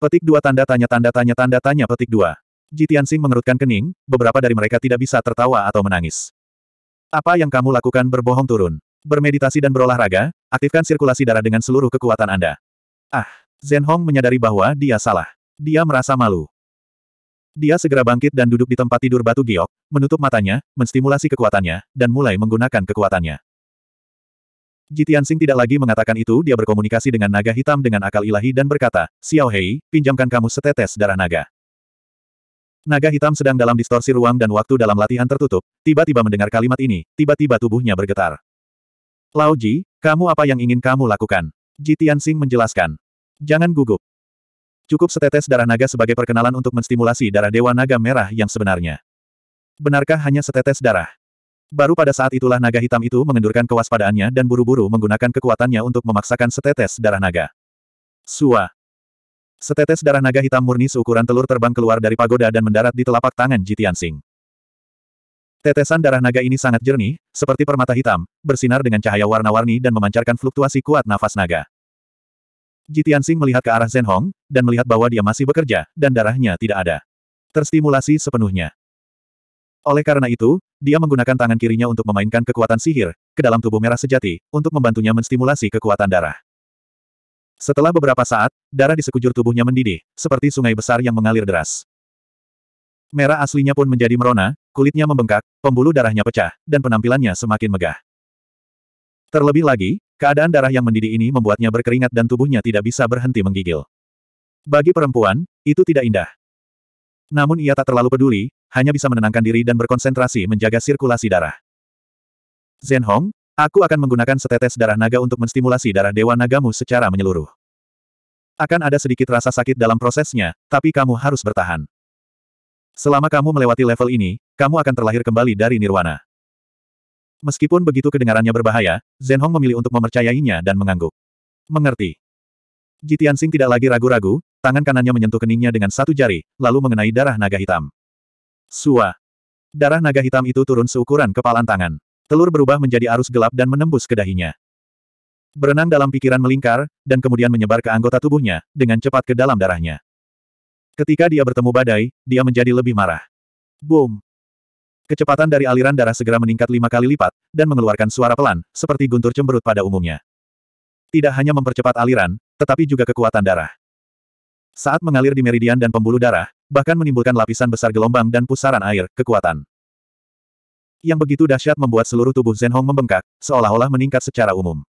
Petik dua tanda tanya tanda tanya tanda tanya petik dua. Jitian Sing mengerutkan kening, beberapa dari mereka tidak bisa tertawa atau menangis. Apa yang kamu lakukan berbohong turun? Bermeditasi dan berolahraga, aktifkan sirkulasi darah dengan seluruh kekuatan Anda. Ah, Zen Hong menyadari bahwa dia salah. Dia merasa malu. Dia segera bangkit dan duduk di tempat tidur batu giok, menutup matanya, menstimulasi kekuatannya, dan mulai menggunakan kekuatannya. Jitian Sing tidak lagi mengatakan itu dia berkomunikasi dengan naga hitam dengan akal ilahi dan berkata, Xiao Hei, pinjamkan kamu setetes darah naga. Naga hitam sedang dalam distorsi ruang dan waktu dalam latihan tertutup, tiba-tiba mendengar kalimat ini, tiba-tiba tubuhnya bergetar. Lao Ji, kamu apa yang ingin kamu lakukan? Jitian Sing menjelaskan. Jangan gugup. Cukup setetes darah naga sebagai perkenalan untuk menstimulasi darah Dewa Naga Merah yang sebenarnya. Benarkah hanya setetes darah? Baru pada saat itulah naga hitam itu mengendurkan kewaspadaannya dan buru-buru menggunakan kekuatannya untuk memaksakan setetes darah naga. Sua. Setetes darah naga hitam murni seukuran telur terbang keluar dari pagoda dan mendarat di telapak tangan Jitian Sing. Tetesan darah naga ini sangat jernih, seperti permata hitam, bersinar dengan cahaya warna-warni dan memancarkan fluktuasi kuat nafas naga. Jitian Sing melihat ke arah Zen Hong, dan melihat bahwa dia masih bekerja, dan darahnya tidak ada. Terstimulasi sepenuhnya. Oleh karena itu, dia menggunakan tangan kirinya untuk memainkan kekuatan sihir, ke dalam tubuh merah sejati, untuk membantunya menstimulasi kekuatan darah. Setelah beberapa saat, darah di sekujur tubuhnya mendidih, seperti sungai besar yang mengalir deras. Merah aslinya pun menjadi merona, kulitnya membengkak, pembuluh darahnya pecah, dan penampilannya semakin megah. Terlebih lagi, keadaan darah yang mendidih ini membuatnya berkeringat dan tubuhnya tidak bisa berhenti menggigil. Bagi perempuan, itu tidak indah. Namun ia tak terlalu peduli, hanya bisa menenangkan diri dan berkonsentrasi menjaga sirkulasi darah. Zhen Hong, aku akan menggunakan setetes darah naga untuk menstimulasi darah dewa nagamu secara menyeluruh. Akan ada sedikit rasa sakit dalam prosesnya, tapi kamu harus bertahan. Selama kamu melewati level ini, kamu akan terlahir kembali dari nirwana. Meskipun begitu kedengarannya berbahaya, Zen Hong memilih untuk mempercayainya dan mengangguk. Mengerti. Jitiansing tidak lagi ragu-ragu, tangan kanannya menyentuh keningnya dengan satu jari, lalu mengenai darah naga hitam. Sua. Darah naga hitam itu turun seukuran kepalan tangan. Telur berubah menjadi arus gelap dan menembus ke dahinya. Berenang dalam pikiran melingkar, dan kemudian menyebar ke anggota tubuhnya, dengan cepat ke dalam darahnya. Ketika dia bertemu badai, dia menjadi lebih marah. Boom! Kecepatan dari aliran darah segera meningkat lima kali lipat, dan mengeluarkan suara pelan, seperti guntur cemberut pada umumnya. Tidak hanya mempercepat aliran, tetapi juga kekuatan darah. Saat mengalir di meridian dan pembuluh darah, bahkan menimbulkan lapisan besar gelombang dan pusaran air, kekuatan. Yang begitu dahsyat membuat seluruh tubuh Zen Hong membengkak, seolah-olah meningkat secara umum.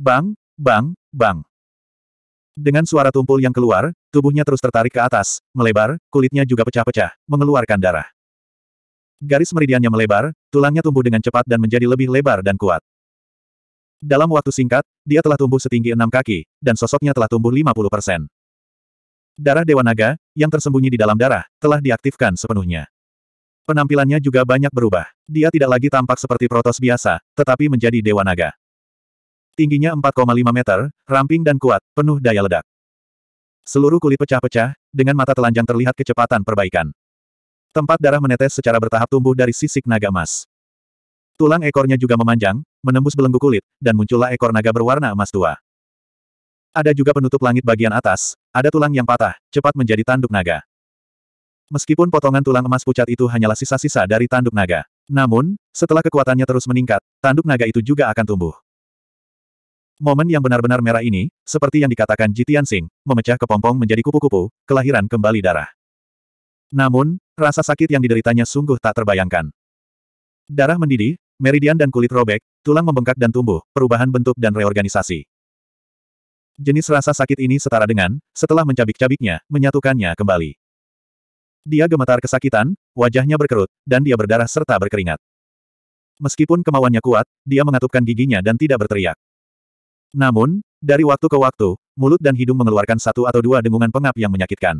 Bang, bang, bang. Dengan suara tumpul yang keluar, tubuhnya terus tertarik ke atas, melebar, kulitnya juga pecah-pecah, mengeluarkan darah. Garis meridiannya melebar, tulangnya tumbuh dengan cepat dan menjadi lebih lebar dan kuat. Dalam waktu singkat, dia telah tumbuh setinggi enam kaki, dan sosoknya telah tumbuh 50 persen. Darah Dewa Naga, yang tersembunyi di dalam darah, telah diaktifkan sepenuhnya. Penampilannya juga banyak berubah. Dia tidak lagi tampak seperti Protos biasa, tetapi menjadi Dewa Naga. Tingginya 4,5 meter, ramping dan kuat, penuh daya ledak. Seluruh kulit pecah-pecah, dengan mata telanjang terlihat kecepatan perbaikan. Tempat darah menetes secara bertahap tumbuh dari sisik naga emas. Tulang ekornya juga memanjang, menembus belenggu kulit, dan muncullah ekor naga berwarna emas tua. Ada juga penutup langit bagian atas, ada tulang yang patah, cepat menjadi tanduk naga. Meskipun potongan tulang emas pucat itu hanyalah sisa-sisa dari tanduk naga. Namun, setelah kekuatannya terus meningkat, tanduk naga itu juga akan tumbuh. Momen yang benar-benar merah ini, seperti yang dikatakan Jitian Singh, memecah kepompong menjadi kupu-kupu, kelahiran kembali darah. Namun, Rasa sakit yang dideritanya sungguh tak terbayangkan. Darah mendidih, meridian dan kulit robek, tulang membengkak dan tumbuh, perubahan bentuk dan reorganisasi. Jenis rasa sakit ini setara dengan, setelah mencabik-cabiknya, menyatukannya kembali. Dia gemetar kesakitan, wajahnya berkerut, dan dia berdarah serta berkeringat. Meskipun kemauannya kuat, dia mengatupkan giginya dan tidak berteriak. Namun, dari waktu ke waktu, mulut dan hidung mengeluarkan satu atau dua dengungan pengap yang menyakitkan.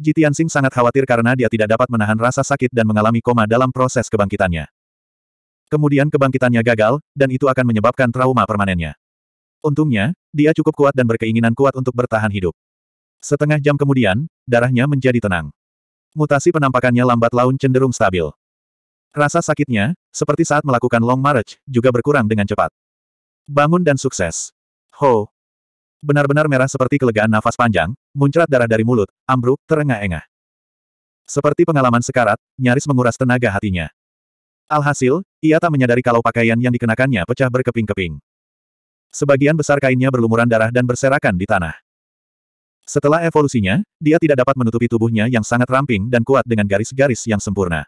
Jitian Sing sangat khawatir karena dia tidak dapat menahan rasa sakit dan mengalami koma dalam proses kebangkitannya. Kemudian kebangkitannya gagal, dan itu akan menyebabkan trauma permanennya. Untungnya, dia cukup kuat dan berkeinginan kuat untuk bertahan hidup. Setengah jam kemudian, darahnya menjadi tenang. Mutasi penampakannya lambat laun cenderung stabil. Rasa sakitnya, seperti saat melakukan long march, juga berkurang dengan cepat. Bangun dan sukses. Ho! Benar-benar merah seperti kelegaan nafas panjang, muncrat darah dari mulut, ambruk, terengah-engah. Seperti pengalaman sekarat, nyaris menguras tenaga hatinya. Alhasil, ia tak menyadari kalau pakaian yang dikenakannya pecah berkeping-keping. Sebagian besar kainnya berlumuran darah dan berserakan di tanah. Setelah evolusinya, dia tidak dapat menutupi tubuhnya yang sangat ramping dan kuat dengan garis-garis yang sempurna.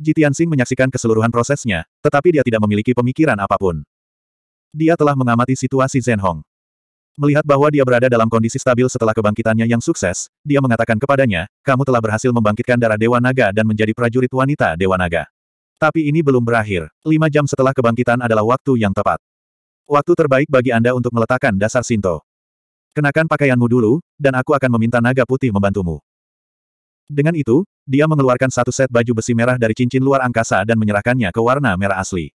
Jitian menyaksikan keseluruhan prosesnya, tetapi dia tidak memiliki pemikiran apapun. Dia telah mengamati situasi Zhen Hong. Melihat bahwa dia berada dalam kondisi stabil setelah kebangkitannya yang sukses, dia mengatakan kepadanya, kamu telah berhasil membangkitkan darah Dewa Naga dan menjadi prajurit wanita Dewa Naga. Tapi ini belum berakhir. Lima jam setelah kebangkitan adalah waktu yang tepat. Waktu terbaik bagi Anda untuk meletakkan dasar Sinto. Kenakan pakaianmu dulu, dan aku akan meminta naga putih membantumu. Dengan itu, dia mengeluarkan satu set baju besi merah dari cincin luar angkasa dan menyerahkannya ke warna merah asli.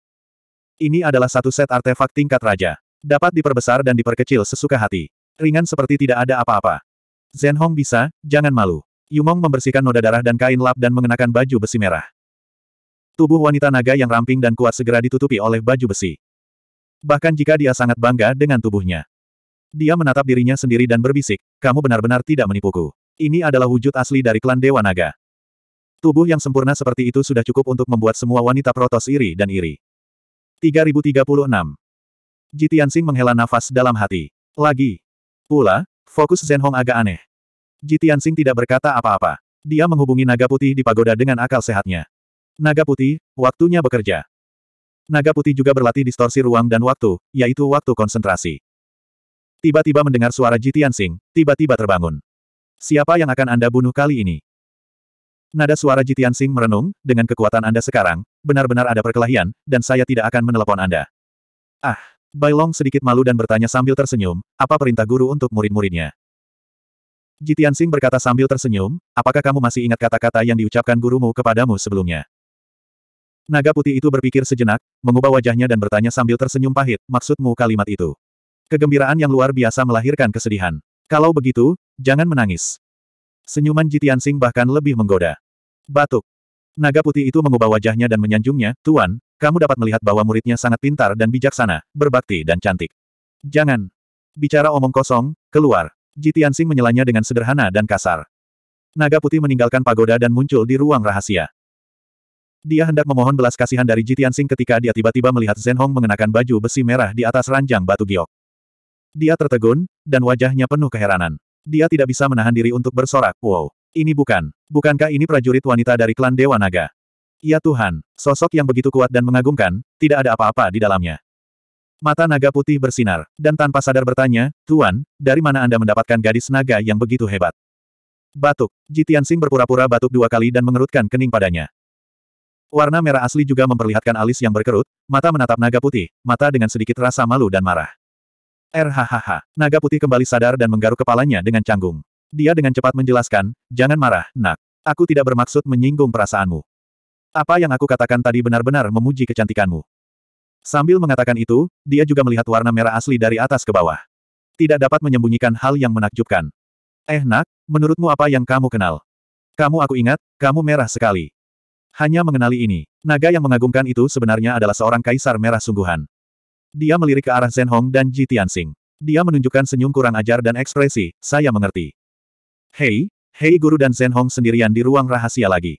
Ini adalah satu set artefak tingkat raja. Dapat diperbesar dan diperkecil sesuka hati. Ringan seperti tidak ada apa-apa. Zen Hong bisa, jangan malu. Yumong membersihkan noda darah dan kain lap dan mengenakan baju besi merah. Tubuh wanita naga yang ramping dan kuat segera ditutupi oleh baju besi. Bahkan jika dia sangat bangga dengan tubuhnya. Dia menatap dirinya sendiri dan berbisik, kamu benar-benar tidak menipuku. Ini adalah wujud asli dari klan Dewa Naga. Tubuh yang sempurna seperti itu sudah cukup untuk membuat semua wanita protos iri dan iri. 3036 Jitiansing menghela nafas dalam hati. Lagi. Pula, fokus Zhenhong agak aneh. Jitiansing tidak berkata apa-apa. Dia menghubungi naga putih di pagoda dengan akal sehatnya. Naga putih, waktunya bekerja. Naga putih juga berlatih distorsi ruang dan waktu, yaitu waktu konsentrasi. Tiba-tiba mendengar suara Jitiansing, tiba-tiba terbangun. Siapa yang akan Anda bunuh kali ini? Nada suara Jitiansing merenung, dengan kekuatan Anda sekarang, benar-benar ada perkelahian, dan saya tidak akan menelepon Anda. Ah! Bailong sedikit malu dan bertanya sambil tersenyum, apa perintah guru untuk murid-muridnya? Jitian Sing berkata sambil tersenyum, apakah kamu masih ingat kata-kata yang diucapkan gurumu kepadamu sebelumnya? Naga putih itu berpikir sejenak, mengubah wajahnya dan bertanya sambil tersenyum pahit, maksudmu kalimat itu? Kegembiraan yang luar biasa melahirkan kesedihan. Kalau begitu, jangan menangis. Senyuman Jitian Sing bahkan lebih menggoda. Batuk. Naga putih itu mengubah wajahnya dan menyanjungnya, Tuan, kamu dapat melihat bahwa muridnya sangat pintar dan bijaksana, berbakti dan cantik. Jangan. Bicara omong kosong, keluar. Jitiansing menyelanya dengan sederhana dan kasar. Naga putih meninggalkan pagoda dan muncul di ruang rahasia. Dia hendak memohon belas kasihan dari Jitiansing ketika dia tiba-tiba melihat Zhen Hong mengenakan baju besi merah di atas ranjang batu giok. Dia tertegun, dan wajahnya penuh keheranan. Dia tidak bisa menahan diri untuk bersorak, wow. Ini bukan. Bukankah ini prajurit wanita dari klan Dewa Naga? Ya Tuhan, sosok yang begitu kuat dan mengagumkan, tidak ada apa-apa di dalamnya. Mata naga putih bersinar, dan tanpa sadar bertanya, Tuan, dari mana Anda mendapatkan gadis naga yang begitu hebat? Batuk. Jitian Sing berpura-pura batuk dua kali dan mengerutkan kening padanya. Warna merah asli juga memperlihatkan alis yang berkerut, mata menatap naga putih, mata dengan sedikit rasa malu dan marah. Erhahaha, naga putih kembali sadar dan menggaruk kepalanya dengan canggung. Dia dengan cepat menjelaskan, jangan marah, nak. Aku tidak bermaksud menyinggung perasaanmu. Apa yang aku katakan tadi benar-benar memuji kecantikanmu. Sambil mengatakan itu, dia juga melihat warna merah asli dari atas ke bawah. Tidak dapat menyembunyikan hal yang menakjubkan. Eh nak, menurutmu apa yang kamu kenal? Kamu aku ingat, kamu merah sekali. Hanya mengenali ini, naga yang mengagumkan itu sebenarnya adalah seorang kaisar merah sungguhan. Dia melirik ke arah Zhen Hong dan Ji Tianxing. Dia menunjukkan senyum kurang ajar dan ekspresi, saya mengerti. Hei, Hei Guru dan Zen Hong sendirian di ruang rahasia lagi.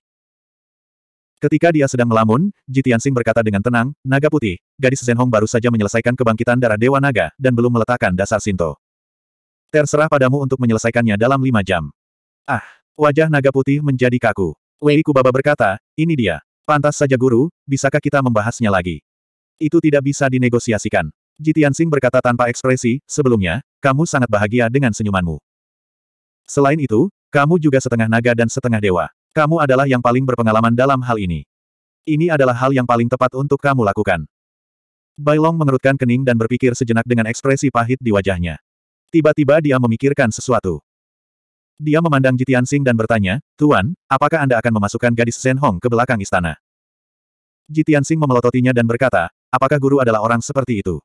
Ketika dia sedang melamun, Jitiansing berkata dengan tenang, Naga Putih, gadis Zen Hong baru saja menyelesaikan kebangkitan darah Dewa Naga, dan belum meletakkan dasar Sinto. Terserah padamu untuk menyelesaikannya dalam lima jam. Ah, wajah Naga Putih menjadi kaku. Wei Kubaba berkata, ini dia. Pantas saja guru, bisakah kita membahasnya lagi? Itu tidak bisa dinegosiasikan. Jitiansing berkata tanpa ekspresi, sebelumnya, kamu sangat bahagia dengan senyumanmu. Selain itu, kamu juga setengah naga dan setengah dewa. Kamu adalah yang paling berpengalaman dalam hal ini. Ini adalah hal yang paling tepat untuk kamu lakukan. Bailong mengerutkan kening dan berpikir sejenak dengan ekspresi pahit di wajahnya. Tiba-tiba dia memikirkan sesuatu. Dia memandang Jitian Sing dan bertanya, Tuan, apakah Anda akan memasukkan gadis Shen Hong ke belakang istana? Jitian Sing memelototinya dan berkata, apakah guru adalah orang seperti itu?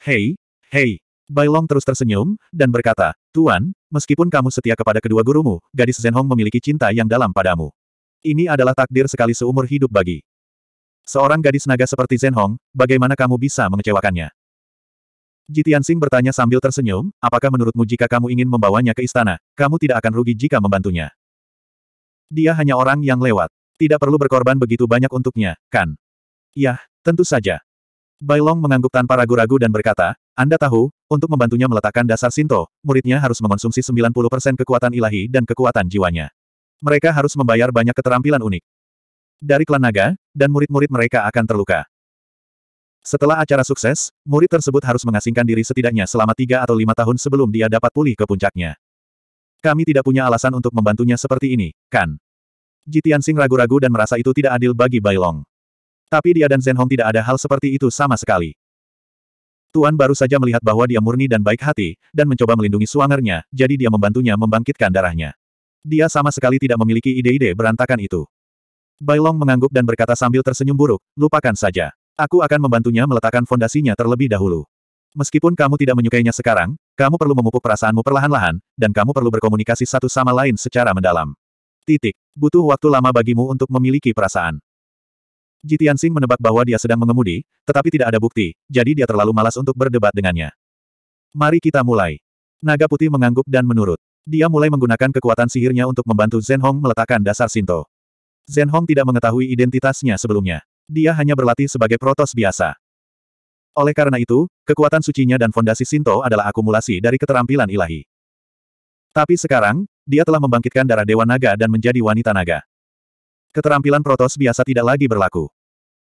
Hei, hei, Bailong terus tersenyum, dan berkata, Tuan, meskipun kamu setia kepada kedua gurumu, gadis Zenhong memiliki cinta yang dalam padamu. Ini adalah takdir sekali seumur hidup bagi. Seorang gadis naga seperti Zenhong. bagaimana kamu bisa mengecewakannya? Jitiansing bertanya sambil tersenyum, apakah menurutmu jika kamu ingin membawanya ke istana, kamu tidak akan rugi jika membantunya? Dia hanya orang yang lewat. Tidak perlu berkorban begitu banyak untuknya, kan? Yah, tentu saja. Bailong mengangguk tanpa ragu-ragu dan berkata, Anda tahu, untuk membantunya meletakkan dasar Sinto, muridnya harus mengonsumsi 90% kekuatan ilahi dan kekuatan jiwanya. Mereka harus membayar banyak keterampilan unik. Dari klan naga, dan murid-murid mereka akan terluka. Setelah acara sukses, murid tersebut harus mengasingkan diri setidaknya selama tiga atau lima tahun sebelum dia dapat pulih ke puncaknya. Kami tidak punya alasan untuk membantunya seperti ini, kan? Jitian Sing ragu-ragu dan merasa itu tidak adil bagi Bailong. Tapi dia dan Zen Hong tidak ada hal seperti itu sama sekali. Tuan baru saja melihat bahwa dia murni dan baik hati, dan mencoba melindungi suangernya, jadi dia membantunya membangkitkan darahnya. Dia sama sekali tidak memiliki ide-ide berantakan itu. Bailong mengangguk dan berkata sambil tersenyum buruk, lupakan saja. Aku akan membantunya meletakkan fondasinya terlebih dahulu. Meskipun kamu tidak menyukainya sekarang, kamu perlu memupuk perasaanmu perlahan-lahan, dan kamu perlu berkomunikasi satu sama lain secara mendalam. Titik. Butuh waktu lama bagimu untuk memiliki perasaan. Jitian Sing menebak bahwa dia sedang mengemudi, tetapi tidak ada bukti, jadi dia terlalu malas untuk berdebat dengannya. Mari kita mulai. Naga putih mengangguk dan menurut. Dia mulai menggunakan kekuatan sihirnya untuk membantu Zen Hong meletakkan dasar Sinto. Zen Hong tidak mengetahui identitasnya sebelumnya. Dia hanya berlatih sebagai protos biasa. Oleh karena itu, kekuatan sucinya dan fondasi Sinto adalah akumulasi dari keterampilan ilahi. Tapi sekarang, dia telah membangkitkan darah Dewa Naga dan menjadi wanita naga. Keterampilan Protos biasa tidak lagi berlaku.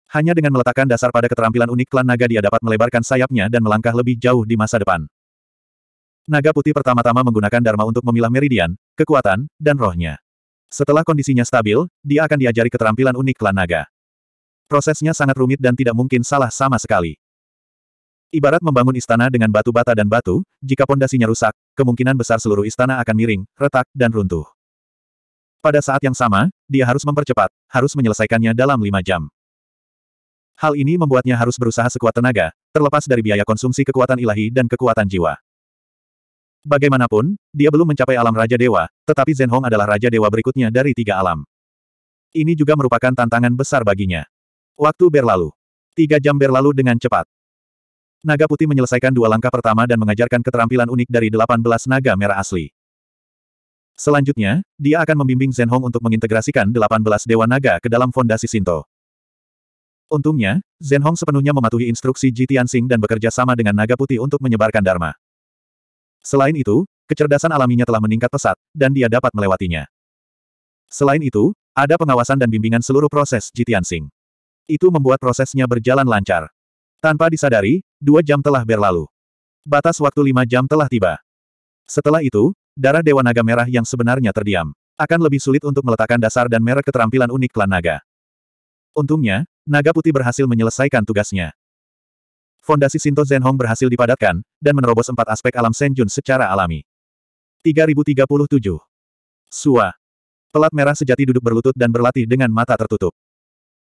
Hanya dengan meletakkan dasar pada keterampilan unik klan naga dia dapat melebarkan sayapnya dan melangkah lebih jauh di masa depan. Naga putih pertama-tama menggunakan Dharma untuk memilah meridian, kekuatan, dan rohnya. Setelah kondisinya stabil, dia akan diajari keterampilan unik klan naga. Prosesnya sangat rumit dan tidak mungkin salah sama sekali. Ibarat membangun istana dengan batu bata dan batu, jika pondasinya rusak, kemungkinan besar seluruh istana akan miring, retak, dan runtuh. Pada saat yang sama, dia harus mempercepat, harus menyelesaikannya dalam lima jam. Hal ini membuatnya harus berusaha sekuat tenaga, terlepas dari biaya konsumsi kekuatan ilahi dan kekuatan jiwa. Bagaimanapun, dia belum mencapai alam Raja Dewa, tetapi Zen Hong adalah Raja Dewa berikutnya dari tiga alam. Ini juga merupakan tantangan besar baginya. Waktu berlalu. Tiga jam berlalu dengan cepat. Naga putih menyelesaikan dua langkah pertama dan mengajarkan keterampilan unik dari 18 naga merah asli. Selanjutnya, dia akan membimbing Zen Hong untuk mengintegrasikan 18 Dewa Naga ke dalam fondasi Sinto. Untungnya, Zen Hong sepenuhnya mematuhi instruksi Ji Tianxing dan bekerja sama dengan Naga Putih untuk menyebarkan Dharma. Selain itu, kecerdasan alaminya telah meningkat pesat, dan dia dapat melewatinya. Selain itu, ada pengawasan dan bimbingan seluruh proses Ji Tianxing. Itu membuat prosesnya berjalan lancar. Tanpa disadari, dua jam telah berlalu. Batas waktu lima jam telah tiba. Setelah itu, Darah Dewa Naga Merah yang sebenarnya terdiam. Akan lebih sulit untuk meletakkan dasar dan merek keterampilan unik klan naga. Untungnya, naga putih berhasil menyelesaikan tugasnya. Fondasi Zen Hong berhasil dipadatkan, dan menerobos empat aspek alam Senjun secara alami. 3037. Sua. Pelat merah sejati duduk berlutut dan berlatih dengan mata tertutup.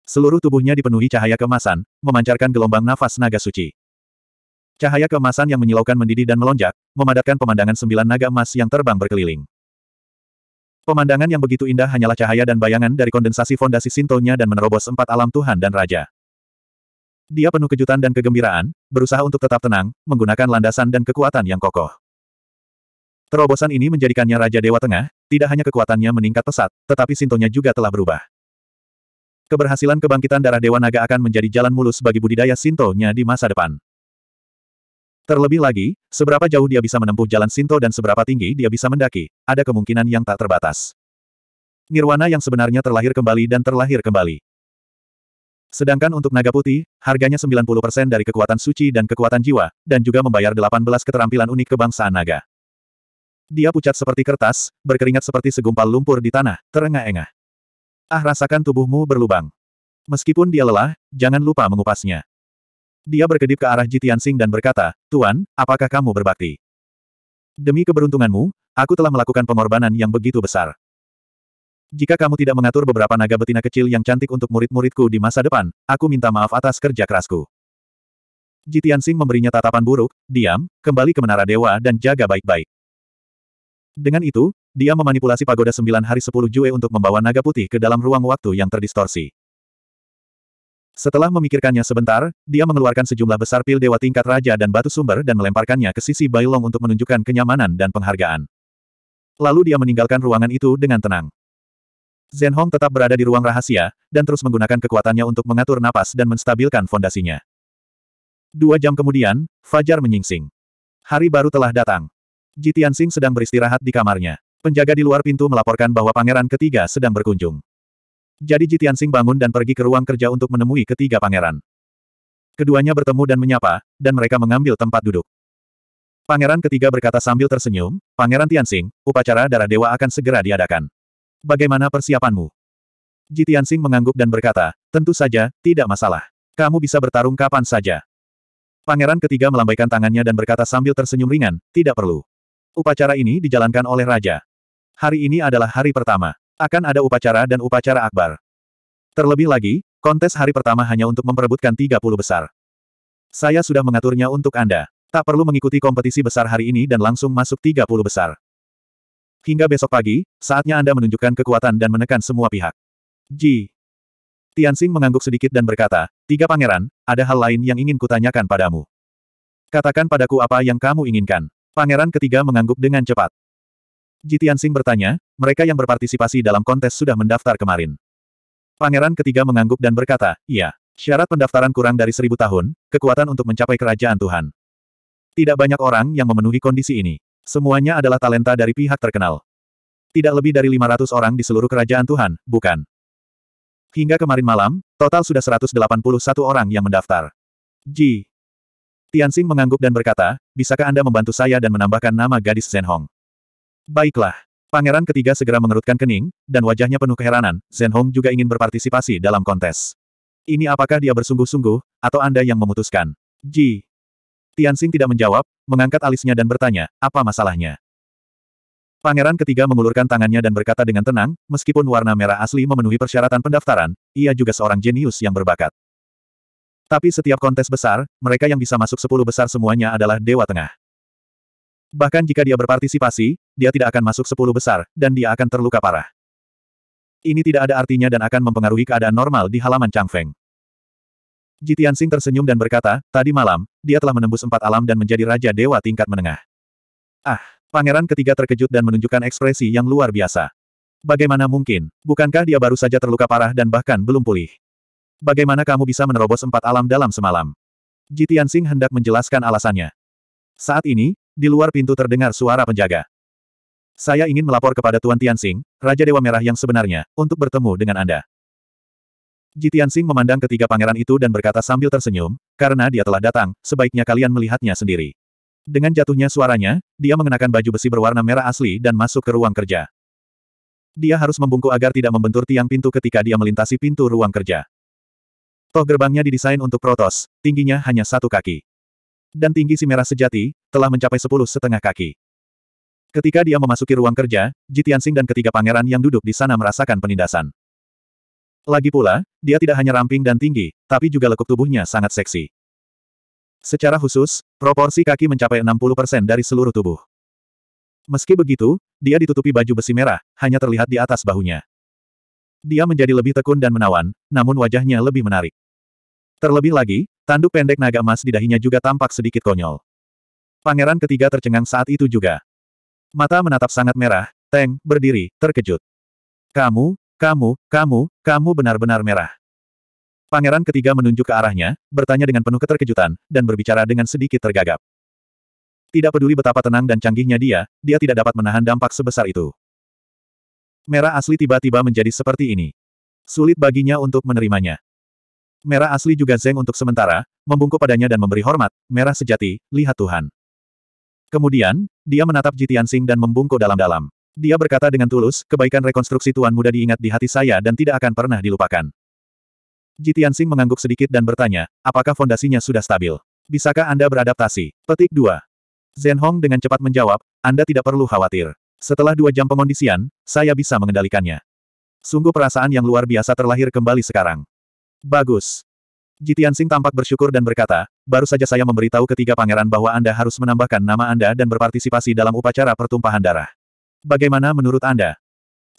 Seluruh tubuhnya dipenuhi cahaya kemasan, memancarkan gelombang nafas naga suci. Cahaya keemasan yang menyilaukan mendidih dan melonjak, memadatkan pemandangan sembilan naga emas yang terbang berkeliling. Pemandangan yang begitu indah hanyalah cahaya dan bayangan dari kondensasi fondasi Sintonya dan menerobos empat alam Tuhan dan Raja. Dia penuh kejutan dan kegembiraan, berusaha untuk tetap tenang, menggunakan landasan dan kekuatan yang kokoh. Terobosan ini menjadikannya Raja Dewa Tengah, tidak hanya kekuatannya meningkat pesat, tetapi sintonya juga telah berubah. Keberhasilan kebangkitan darah Dewa Naga akan menjadi jalan mulus bagi budidaya sintonya di masa depan. Terlebih lagi, seberapa jauh dia bisa menempuh jalan Sinto dan seberapa tinggi dia bisa mendaki, ada kemungkinan yang tak terbatas. Nirwana yang sebenarnya terlahir kembali dan terlahir kembali. Sedangkan untuk naga putih, harganya 90% dari kekuatan suci dan kekuatan jiwa, dan juga membayar 18 keterampilan unik kebangsaan naga. Dia pucat seperti kertas, berkeringat seperti segumpal lumpur di tanah, terengah-engah. Ah rasakan tubuhmu berlubang. Meskipun dia lelah, jangan lupa mengupasnya dia berkedip ke arah Jitian Jitiansing dan berkata, Tuan, apakah kamu berbakti? Demi keberuntunganmu, aku telah melakukan pengorbanan yang begitu besar. Jika kamu tidak mengatur beberapa naga betina kecil yang cantik untuk murid-muridku di masa depan, aku minta maaf atas kerja kerasku. Jitian Sing memberinya tatapan buruk, diam, kembali ke menara dewa dan jaga baik-baik. Dengan itu, dia memanipulasi pagoda sembilan hari sepuluh jue untuk membawa naga putih ke dalam ruang waktu yang terdistorsi. Setelah memikirkannya sebentar, dia mengeluarkan sejumlah besar pil dewa tingkat raja dan batu sumber dan melemparkannya ke sisi Bailong untuk menunjukkan kenyamanan dan penghargaan. Lalu dia meninggalkan ruangan itu dengan tenang. Zhen Hong tetap berada di ruang rahasia, dan terus menggunakan kekuatannya untuk mengatur napas dan menstabilkan fondasinya. Dua jam kemudian, Fajar menyingsing. Hari baru telah datang. Ji Tianxing sedang beristirahat di kamarnya. Penjaga di luar pintu melaporkan bahwa pangeran ketiga sedang berkunjung. Jadi Jitiansing bangun dan pergi ke ruang kerja untuk menemui ketiga pangeran. Keduanya bertemu dan menyapa, dan mereka mengambil tempat duduk. Pangeran ketiga berkata sambil tersenyum, Pangeran Tianxing, upacara darah dewa akan segera diadakan. Bagaimana persiapanmu? Jitiansing mengangguk dan berkata, tentu saja, tidak masalah. Kamu bisa bertarung kapan saja. Pangeran ketiga melambaikan tangannya dan berkata sambil tersenyum ringan, tidak perlu. Upacara ini dijalankan oleh raja. Hari ini adalah hari pertama. Akan ada upacara dan upacara akbar. Terlebih lagi, kontes hari pertama hanya untuk memperebutkan 30 besar. Saya sudah mengaturnya untuk Anda. Tak perlu mengikuti kompetisi besar hari ini dan langsung masuk 30 besar. Hingga besok pagi, saatnya Anda menunjukkan kekuatan dan menekan semua pihak. Ji. Tianxing mengangguk sedikit dan berkata, Tiga pangeran, ada hal lain yang ingin kutanyakan padamu. Katakan padaku apa yang kamu inginkan. Pangeran ketiga mengangguk dengan cepat. Jitiansing bertanya, mereka yang berpartisipasi dalam kontes sudah mendaftar kemarin. Pangeran ketiga mengangguk dan berkata, iya, syarat pendaftaran kurang dari seribu tahun, kekuatan untuk mencapai kerajaan Tuhan. Tidak banyak orang yang memenuhi kondisi ini. Semuanya adalah talenta dari pihak terkenal. Tidak lebih dari 500 orang di seluruh kerajaan Tuhan, bukan? Hingga kemarin malam, total sudah 181 orang yang mendaftar. Ji. Tianxing mengangguk dan berkata, bisakah Anda membantu saya dan menambahkan nama gadis Zhen Hong? Baiklah. Pangeran ketiga segera mengerutkan kening, dan wajahnya penuh keheranan, Zen Hong juga ingin berpartisipasi dalam kontes. Ini apakah dia bersungguh-sungguh, atau Anda yang memutuskan? Ji. Tianxing tidak menjawab, mengangkat alisnya dan bertanya, apa masalahnya? Pangeran ketiga mengulurkan tangannya dan berkata dengan tenang, meskipun warna merah asli memenuhi persyaratan pendaftaran, ia juga seorang jenius yang berbakat. Tapi setiap kontes besar, mereka yang bisa masuk sepuluh besar semuanya adalah Dewa Tengah. Bahkan jika dia berpartisipasi, dia tidak akan masuk sepuluh besar, dan dia akan terluka parah. Ini tidak ada artinya dan akan mempengaruhi keadaan normal di halaman Changfeng. Jitian Sing tersenyum dan berkata, tadi malam, dia telah menembus empat alam dan menjadi raja dewa tingkat menengah. Ah, pangeran ketiga terkejut dan menunjukkan ekspresi yang luar biasa. Bagaimana mungkin, bukankah dia baru saja terluka parah dan bahkan belum pulih? Bagaimana kamu bisa menerobos empat alam dalam semalam? Jitian Sing hendak menjelaskan alasannya. Saat ini, di luar pintu terdengar suara penjaga. Saya ingin melapor kepada Tuan Tianxing, Raja Dewa Merah yang sebenarnya, untuk bertemu dengan Anda. Ji Tianxing memandang ketiga pangeran itu dan berkata sambil tersenyum, karena dia telah datang, sebaiknya kalian melihatnya sendiri. Dengan jatuhnya suaranya, dia mengenakan baju besi berwarna merah asli dan masuk ke ruang kerja. Dia harus membungkuk agar tidak membentur tiang pintu ketika dia melintasi pintu ruang kerja. Toh gerbangnya didesain untuk protos, tingginya hanya satu kaki. Dan tinggi si merah sejati, telah mencapai sepuluh setengah kaki. Ketika dia memasuki ruang kerja, Jitiansing dan ketiga pangeran yang duduk di sana merasakan penindasan. Lagi pula, dia tidak hanya ramping dan tinggi, tapi juga lekuk tubuhnya sangat seksi. Secara khusus, proporsi kaki mencapai 60% dari seluruh tubuh. Meski begitu, dia ditutupi baju besi merah, hanya terlihat di atas bahunya. Dia menjadi lebih tekun dan menawan, namun wajahnya lebih menarik. Terlebih lagi, Tanduk pendek naga emas di dahinya juga tampak sedikit konyol. Pangeran ketiga tercengang saat itu juga. Mata menatap sangat merah, Teng, berdiri, terkejut. Kamu, kamu, kamu, kamu benar-benar merah. Pangeran ketiga menunjuk ke arahnya, bertanya dengan penuh keterkejutan, dan berbicara dengan sedikit tergagap. Tidak peduli betapa tenang dan canggihnya dia, dia tidak dapat menahan dampak sebesar itu. Merah asli tiba-tiba menjadi seperti ini. Sulit baginya untuk menerimanya. Merah asli juga Zeng untuk sementara, membungkuk padanya dan memberi hormat, merah sejati, lihat Tuhan. Kemudian, dia menatap Jitian Sing dan membungkuk dalam-dalam. Dia berkata dengan tulus, kebaikan rekonstruksi Tuan Muda diingat di hati saya dan tidak akan pernah dilupakan. Jitian Sing mengangguk sedikit dan bertanya, apakah fondasinya sudah stabil? Bisakah Anda beradaptasi? Petik 2. Zen Hong dengan cepat menjawab, Anda tidak perlu khawatir. Setelah dua jam pengondisian, saya bisa mengendalikannya. Sungguh perasaan yang luar biasa terlahir kembali sekarang. Bagus. Jitian Sing tampak bersyukur dan berkata, baru saja saya memberitahu ketiga pangeran bahwa Anda harus menambahkan nama Anda dan berpartisipasi dalam upacara pertumpahan darah. Bagaimana menurut Anda?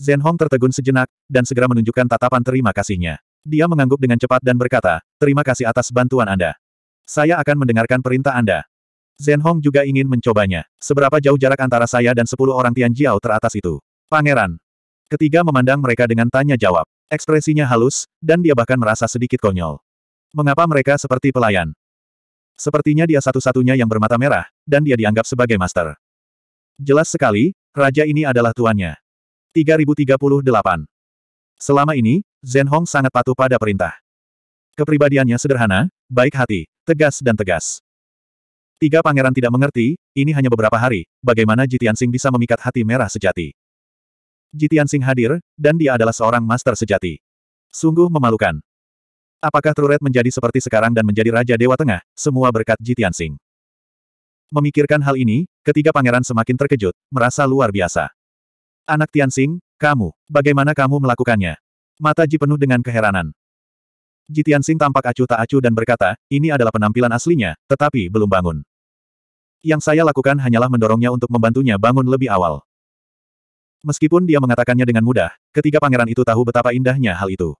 Zhen Hong tertegun sejenak, dan segera menunjukkan tatapan terima kasihnya. Dia mengangguk dengan cepat dan berkata, terima kasih atas bantuan Anda. Saya akan mendengarkan perintah Anda. Zhen Hong juga ingin mencobanya. Seberapa jauh jarak antara saya dan sepuluh orang Tian Jiao teratas itu? Pangeran. Ketiga memandang mereka dengan tanya jawab. Ekspresinya halus, dan dia bahkan merasa sedikit konyol. Mengapa mereka seperti pelayan? Sepertinya dia satu-satunya yang bermata merah, dan dia dianggap sebagai master. Jelas sekali, raja ini adalah tuannya. 3038 Selama ini, Zen Hong sangat patuh pada perintah. Kepribadiannya sederhana, baik hati, tegas dan tegas. Tiga pangeran tidak mengerti, ini hanya beberapa hari, bagaimana Jitian Sing bisa memikat hati merah sejati. Jitian Sing hadir, dan dia adalah seorang master sejati. Sungguh memalukan. Apakah Truret menjadi seperti sekarang dan menjadi Raja Dewa Tengah, semua berkat Jitian Sing. Memikirkan hal ini, ketiga pangeran semakin terkejut, merasa luar biasa. Anak Tian Sing, kamu, bagaimana kamu melakukannya? Mata Ji penuh dengan keheranan. Jitian Tian Sing tampak acuh tak acuh dan berkata, ini adalah penampilan aslinya, tetapi belum bangun. Yang saya lakukan hanyalah mendorongnya untuk membantunya bangun lebih awal. Meskipun dia mengatakannya dengan mudah, ketiga pangeran itu tahu betapa indahnya hal itu.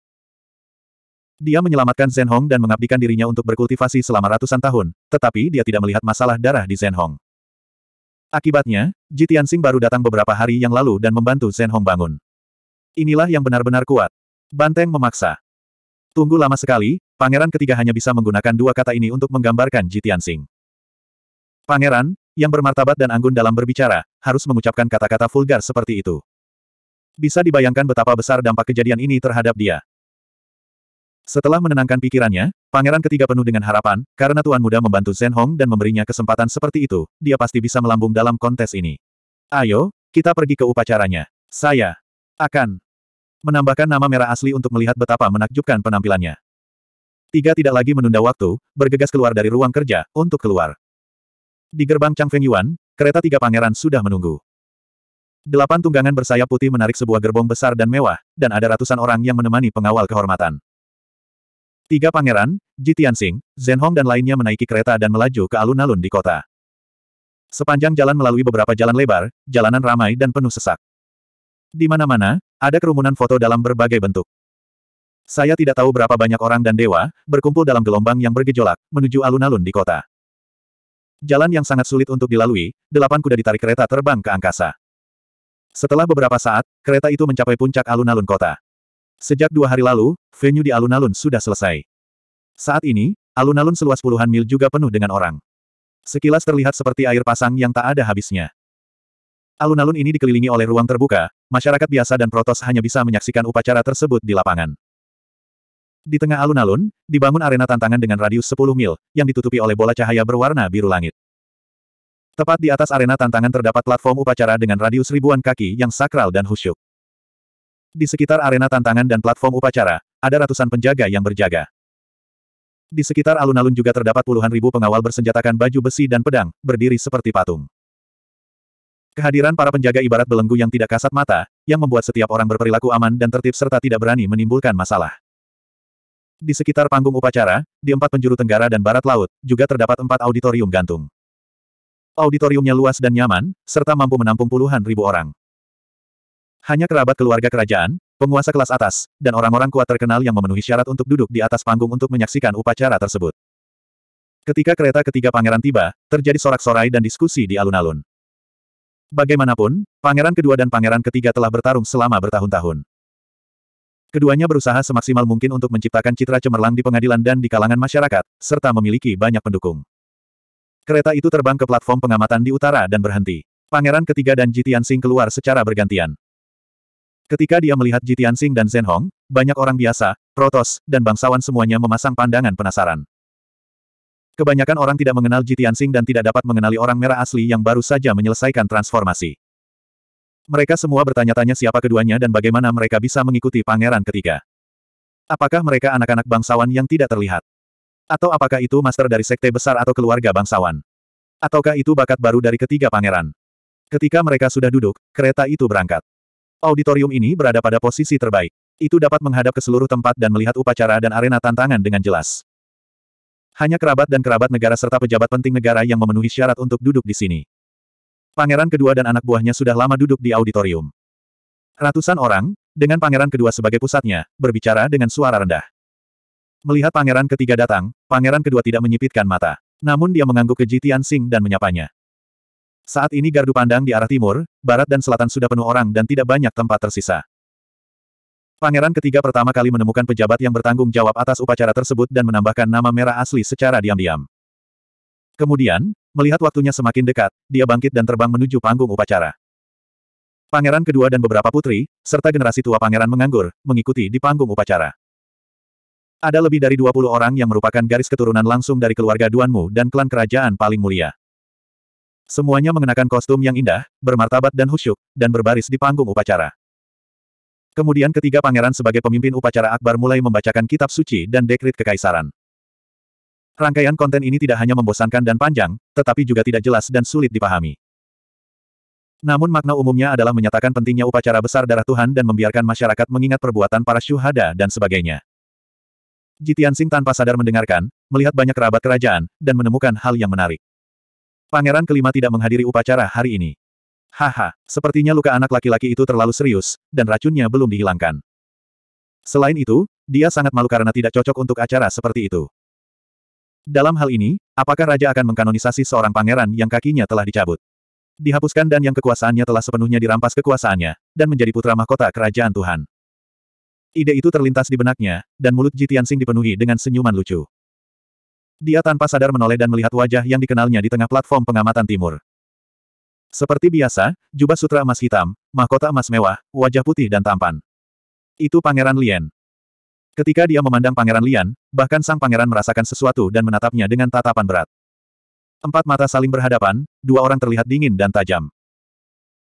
Dia menyelamatkan Zen Hong dan mengabdikan dirinya untuk berkultivasi selama ratusan tahun, tetapi dia tidak melihat masalah darah di Zen Hong. Akibatnya, Ji Tianxing baru datang beberapa hari yang lalu dan membantu Zen Hong bangun. Inilah yang benar-benar kuat. Banteng memaksa. Tunggu lama sekali, pangeran ketiga hanya bisa menggunakan dua kata ini untuk menggambarkan Ji Tianxing. Pangeran, yang bermartabat dan anggun dalam berbicara, harus mengucapkan kata-kata vulgar seperti itu. Bisa dibayangkan betapa besar dampak kejadian ini terhadap dia. Setelah menenangkan pikirannya, pangeran ketiga penuh dengan harapan, karena Tuan Muda membantu Zen Hong dan memberinya kesempatan seperti itu, dia pasti bisa melambung dalam kontes ini. Ayo, kita pergi ke upacaranya. Saya akan menambahkan nama merah asli untuk melihat betapa menakjubkan penampilannya. Tiga tidak lagi menunda waktu, bergegas keluar dari ruang kerja, untuk keluar. Di gerbang Changfeng Yuan, kereta tiga pangeran sudah menunggu. Delapan tunggangan bersayap putih menarik sebuah gerbong besar dan mewah, dan ada ratusan orang yang menemani pengawal kehormatan. Tiga pangeran, Ji Tianxing, Zhen Hong dan lainnya menaiki kereta dan melaju ke alun-alun di kota. Sepanjang jalan melalui beberapa jalan lebar, jalanan ramai dan penuh sesak. Di mana-mana, ada kerumunan foto dalam berbagai bentuk. Saya tidak tahu berapa banyak orang dan dewa berkumpul dalam gelombang yang bergejolak menuju alun-alun di kota. Jalan yang sangat sulit untuk dilalui, delapan kuda ditarik kereta terbang ke angkasa. Setelah beberapa saat, kereta itu mencapai puncak alun-alun kota. Sejak dua hari lalu, venue di alun-alun sudah selesai. Saat ini, alun-alun seluas puluhan mil juga penuh dengan orang. Sekilas terlihat seperti air pasang yang tak ada habisnya. Alun-alun ini dikelilingi oleh ruang terbuka, masyarakat biasa dan protos hanya bisa menyaksikan upacara tersebut di lapangan. Di tengah alun-alun, dibangun arena tantangan dengan radius 10 mil, yang ditutupi oleh bola cahaya berwarna biru langit. Tepat di atas arena tantangan terdapat platform upacara dengan radius ribuan kaki yang sakral dan khusyuk. Di sekitar arena tantangan dan platform upacara, ada ratusan penjaga yang berjaga. Di sekitar alun-alun juga terdapat puluhan ribu pengawal bersenjatakan baju besi dan pedang, berdiri seperti patung. Kehadiran para penjaga ibarat belenggu yang tidak kasat mata, yang membuat setiap orang berperilaku aman dan tertib serta tidak berani menimbulkan masalah. Di sekitar panggung upacara, di empat penjuru tenggara dan barat laut, juga terdapat empat auditorium gantung. Auditoriumnya luas dan nyaman, serta mampu menampung puluhan ribu orang. Hanya kerabat keluarga kerajaan, penguasa kelas atas, dan orang-orang kuat terkenal yang memenuhi syarat untuk duduk di atas panggung untuk menyaksikan upacara tersebut. Ketika kereta ketiga pangeran tiba, terjadi sorak-sorai dan diskusi di alun-alun. Bagaimanapun, pangeran kedua dan pangeran ketiga telah bertarung selama bertahun-tahun. Keduanya berusaha semaksimal mungkin untuk menciptakan citra cemerlang di pengadilan dan di kalangan masyarakat, serta memiliki banyak pendukung. Kereta itu terbang ke platform pengamatan di utara dan berhenti. Pangeran ketiga dan Jitian Sing keluar secara bergantian. Ketika dia melihat Jitian Sing dan Zhen Hong, banyak orang biasa, protos, dan bangsawan semuanya memasang pandangan penasaran. Kebanyakan orang tidak mengenal Jitian Sing dan tidak dapat mengenali orang merah asli yang baru saja menyelesaikan transformasi. Mereka semua bertanya-tanya siapa keduanya dan bagaimana mereka bisa mengikuti pangeran ketiga. Apakah mereka anak-anak bangsawan yang tidak terlihat? Atau apakah itu master dari sekte besar atau keluarga bangsawan? Ataukah itu bakat baru dari ketiga pangeran? Ketika mereka sudah duduk, kereta itu berangkat. Auditorium ini berada pada posisi terbaik. Itu dapat menghadap ke seluruh tempat dan melihat upacara dan arena tantangan dengan jelas. Hanya kerabat dan kerabat negara serta pejabat penting negara yang memenuhi syarat untuk duduk di sini pangeran kedua dan anak buahnya sudah lama duduk di auditorium. Ratusan orang, dengan pangeran kedua sebagai pusatnya, berbicara dengan suara rendah. Melihat pangeran ketiga datang, pangeran kedua tidak menyipitkan mata. Namun dia mengangguk ke Jitian Sing dan menyapanya. Saat ini gardu pandang di arah timur, barat dan selatan sudah penuh orang dan tidak banyak tempat tersisa. Pangeran ketiga pertama kali menemukan pejabat yang bertanggung jawab atas upacara tersebut dan menambahkan nama merah asli secara diam-diam. Kemudian, Melihat waktunya semakin dekat, dia bangkit dan terbang menuju panggung upacara. Pangeran kedua dan beberapa putri, serta generasi tua pangeran menganggur, mengikuti di panggung upacara. Ada lebih dari 20 orang yang merupakan garis keturunan langsung dari keluarga Duanmu dan klan kerajaan paling mulia. Semuanya mengenakan kostum yang indah, bermartabat dan khusyuk, dan berbaris di panggung upacara. Kemudian ketiga pangeran sebagai pemimpin upacara akbar mulai membacakan kitab suci dan dekrit kekaisaran. Rangkaian konten ini tidak hanya membosankan dan panjang, tetapi juga tidak jelas dan sulit dipahami. Namun makna umumnya adalah menyatakan pentingnya upacara besar darah Tuhan dan membiarkan masyarakat mengingat perbuatan para syuhada dan sebagainya. Jitian Sing tanpa sadar mendengarkan, melihat banyak kerabat kerajaan, dan menemukan hal yang menarik. Pangeran kelima tidak menghadiri upacara hari ini. Haha, sepertinya luka anak laki-laki itu terlalu serius, dan racunnya belum dihilangkan. Selain itu, dia sangat malu karena tidak cocok untuk acara seperti itu. Dalam hal ini, apakah raja akan mengkanonisasi seorang pangeran yang kakinya telah dicabut? Dihapuskan dan yang kekuasaannya telah sepenuhnya dirampas kekuasaannya, dan menjadi putra mahkota kerajaan Tuhan. Ide itu terlintas di benaknya, dan mulut Jitiansing dipenuhi dengan senyuman lucu. Dia tanpa sadar menoleh dan melihat wajah yang dikenalnya di tengah platform pengamatan timur. Seperti biasa, jubah sutra emas hitam, mahkota emas mewah, wajah putih dan tampan. Itu Pangeran Lien. Ketika dia memandang Pangeran Lian, bahkan sang pangeran merasakan sesuatu dan menatapnya dengan tatapan berat. Empat mata saling berhadapan, dua orang terlihat dingin dan tajam.